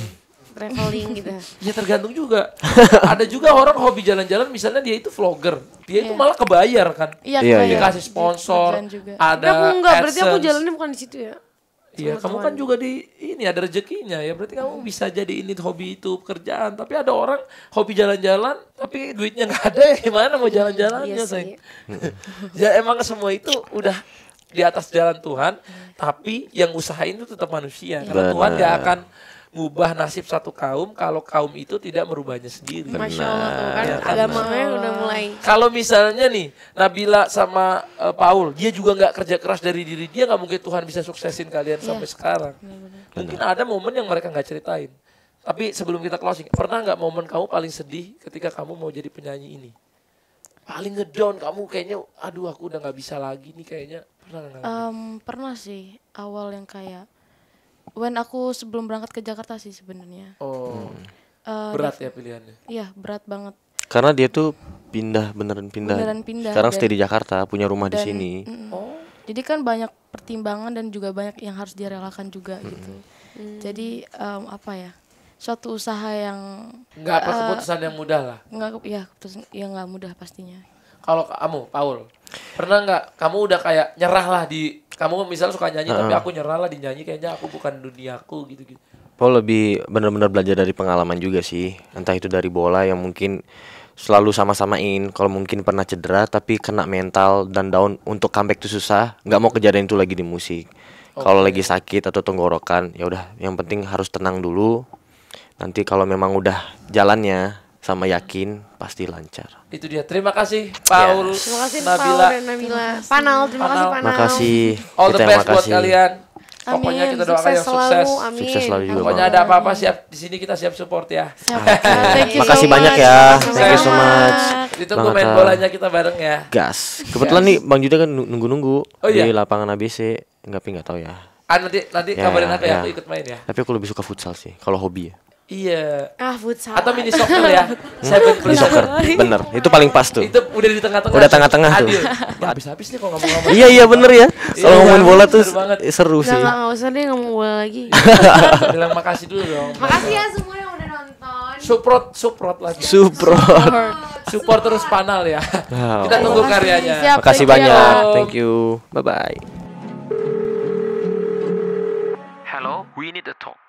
[SPEAKER 2] traveling gitu
[SPEAKER 3] ya tergantung juga ada juga orang hobi jalan-jalan misalnya dia itu vlogger dia itu iya. malah kebayar kan iya yeah, iya, yeah. dikasih sponsor iya, juga. ada nah, aku enggak berarti aku jalannya
[SPEAKER 2] bukan di situ ya Iya, kamu kan juga
[SPEAKER 3] di ini ada rezekinya ya. Berarti kamu bisa jadi ini hobi itu pekerjaan. Tapi ada orang hobi jalan-jalan, tapi duitnya nggak ada. Ya gimana mau jalan-jalannya, iya ya emang semua itu udah di atas jalan Tuhan, tapi yang usahain itu tetap manusia. Karena Benar. Tuhan gak akan ngubah nasib satu kaum kalau kaum itu tidak merubahnya sendiri. Masya Allah, kan ya, udah mulai. Kalau misalnya nih Nabila sama uh, Paul, dia juga nggak kerja keras dari diri dia, nggak mungkin Tuhan bisa suksesin kalian ya. sampai sekarang. Iya, mungkin ada momen yang mereka nggak ceritain. Tapi sebelum kita closing, pernah nggak momen kamu paling sedih ketika kamu mau jadi penyanyi ini? paling ngedown kamu kayaknya aduh aku udah nggak bisa lagi nih kayaknya pernah gak? Um,
[SPEAKER 2] pernah sih awal yang kayak when aku sebelum berangkat ke Jakarta sih sebenarnya oh hmm. uh, berat ya pilihannya iya berat banget
[SPEAKER 1] karena dia tuh pindah beneran pindah beneran pindah sekarang dan, stay di Jakarta punya rumah dan, di sini
[SPEAKER 2] mm, oh jadi kan banyak pertimbangan dan juga banyak yang harus direlakan juga mm. gitu mm. jadi um, apa ya suatu usaha yang nggak apa uh, keputusan yang mudah lah nggak ya keputusan yang nggak mudah pastinya
[SPEAKER 3] kalau kamu Paul pernah nggak kamu udah kayak nyerah lah di kamu misalnya suka nyanyi uh -huh. tapi aku nyerah lah di nyanyi kayaknya aku bukan duniaku gitu gitu
[SPEAKER 1] Paul lebih benar-benar belajar dari pengalaman juga sih entah itu dari bola yang mungkin selalu sama-samain kalau mungkin pernah cedera tapi kena mental dan down untuk comeback itu susah nggak mau kejadian itu lagi di musik okay. kalau lagi sakit atau tenggorokan ya udah yang penting harus tenang dulu nanti kalau memang udah jalannya sama yakin pasti lancar.
[SPEAKER 3] Itu dia. Terima kasih Paul. Yes. Terima kasih Nabila. Paul dan Nabila. Panal, terima Panal. kasih Panal.
[SPEAKER 1] Makasih. All kita the best buat kalian.
[SPEAKER 3] Amin. Pokoknya kita doakan sukses yang sukses. Amin. Sukses selalu juga. Pokoknya ada apa-apa siap di sini kita siap support ya. Siap. Okay. Makasih banyak ya. Thank you so ya. much. Ditunggu main bolanya kita bareng ya. Gas. Kebetulan nih
[SPEAKER 1] Bang Juta kan nunggu-nunggu oh, iya. di lapangan ABC. Enggak tapi enggak tahu ya. Ah, nanti nanti yeah, kabarin aku ya, ya. aku ikut main ya. Tapi aku lebih suka futsal sih kalau hobi ya.
[SPEAKER 3] Iya. Ah, futsal. Atau mini soccer ya. Seven mini soccer. Bener. Itu paling
[SPEAKER 1] pas tuh. Itu udah di tengah-tengah. Udah tengah-tengah tuh. Ya,
[SPEAKER 3] habis-habis nih kalau
[SPEAKER 1] ngomong-ngomong. iya, iya bener ya. Iya, kalau ngomongin bola tuh seru sih. Enggak
[SPEAKER 2] enggak usah deh ngomong bola lagi. Bilang makasih dulu dong. Makasih ya
[SPEAKER 3] semua yang udah nonton. Support, support lagi. Support. Support terus panel ya. Kita tunggu karyanya. Makasih banyak. Thank
[SPEAKER 1] you. Bye-bye.
[SPEAKER 3] Hello, we need a talk.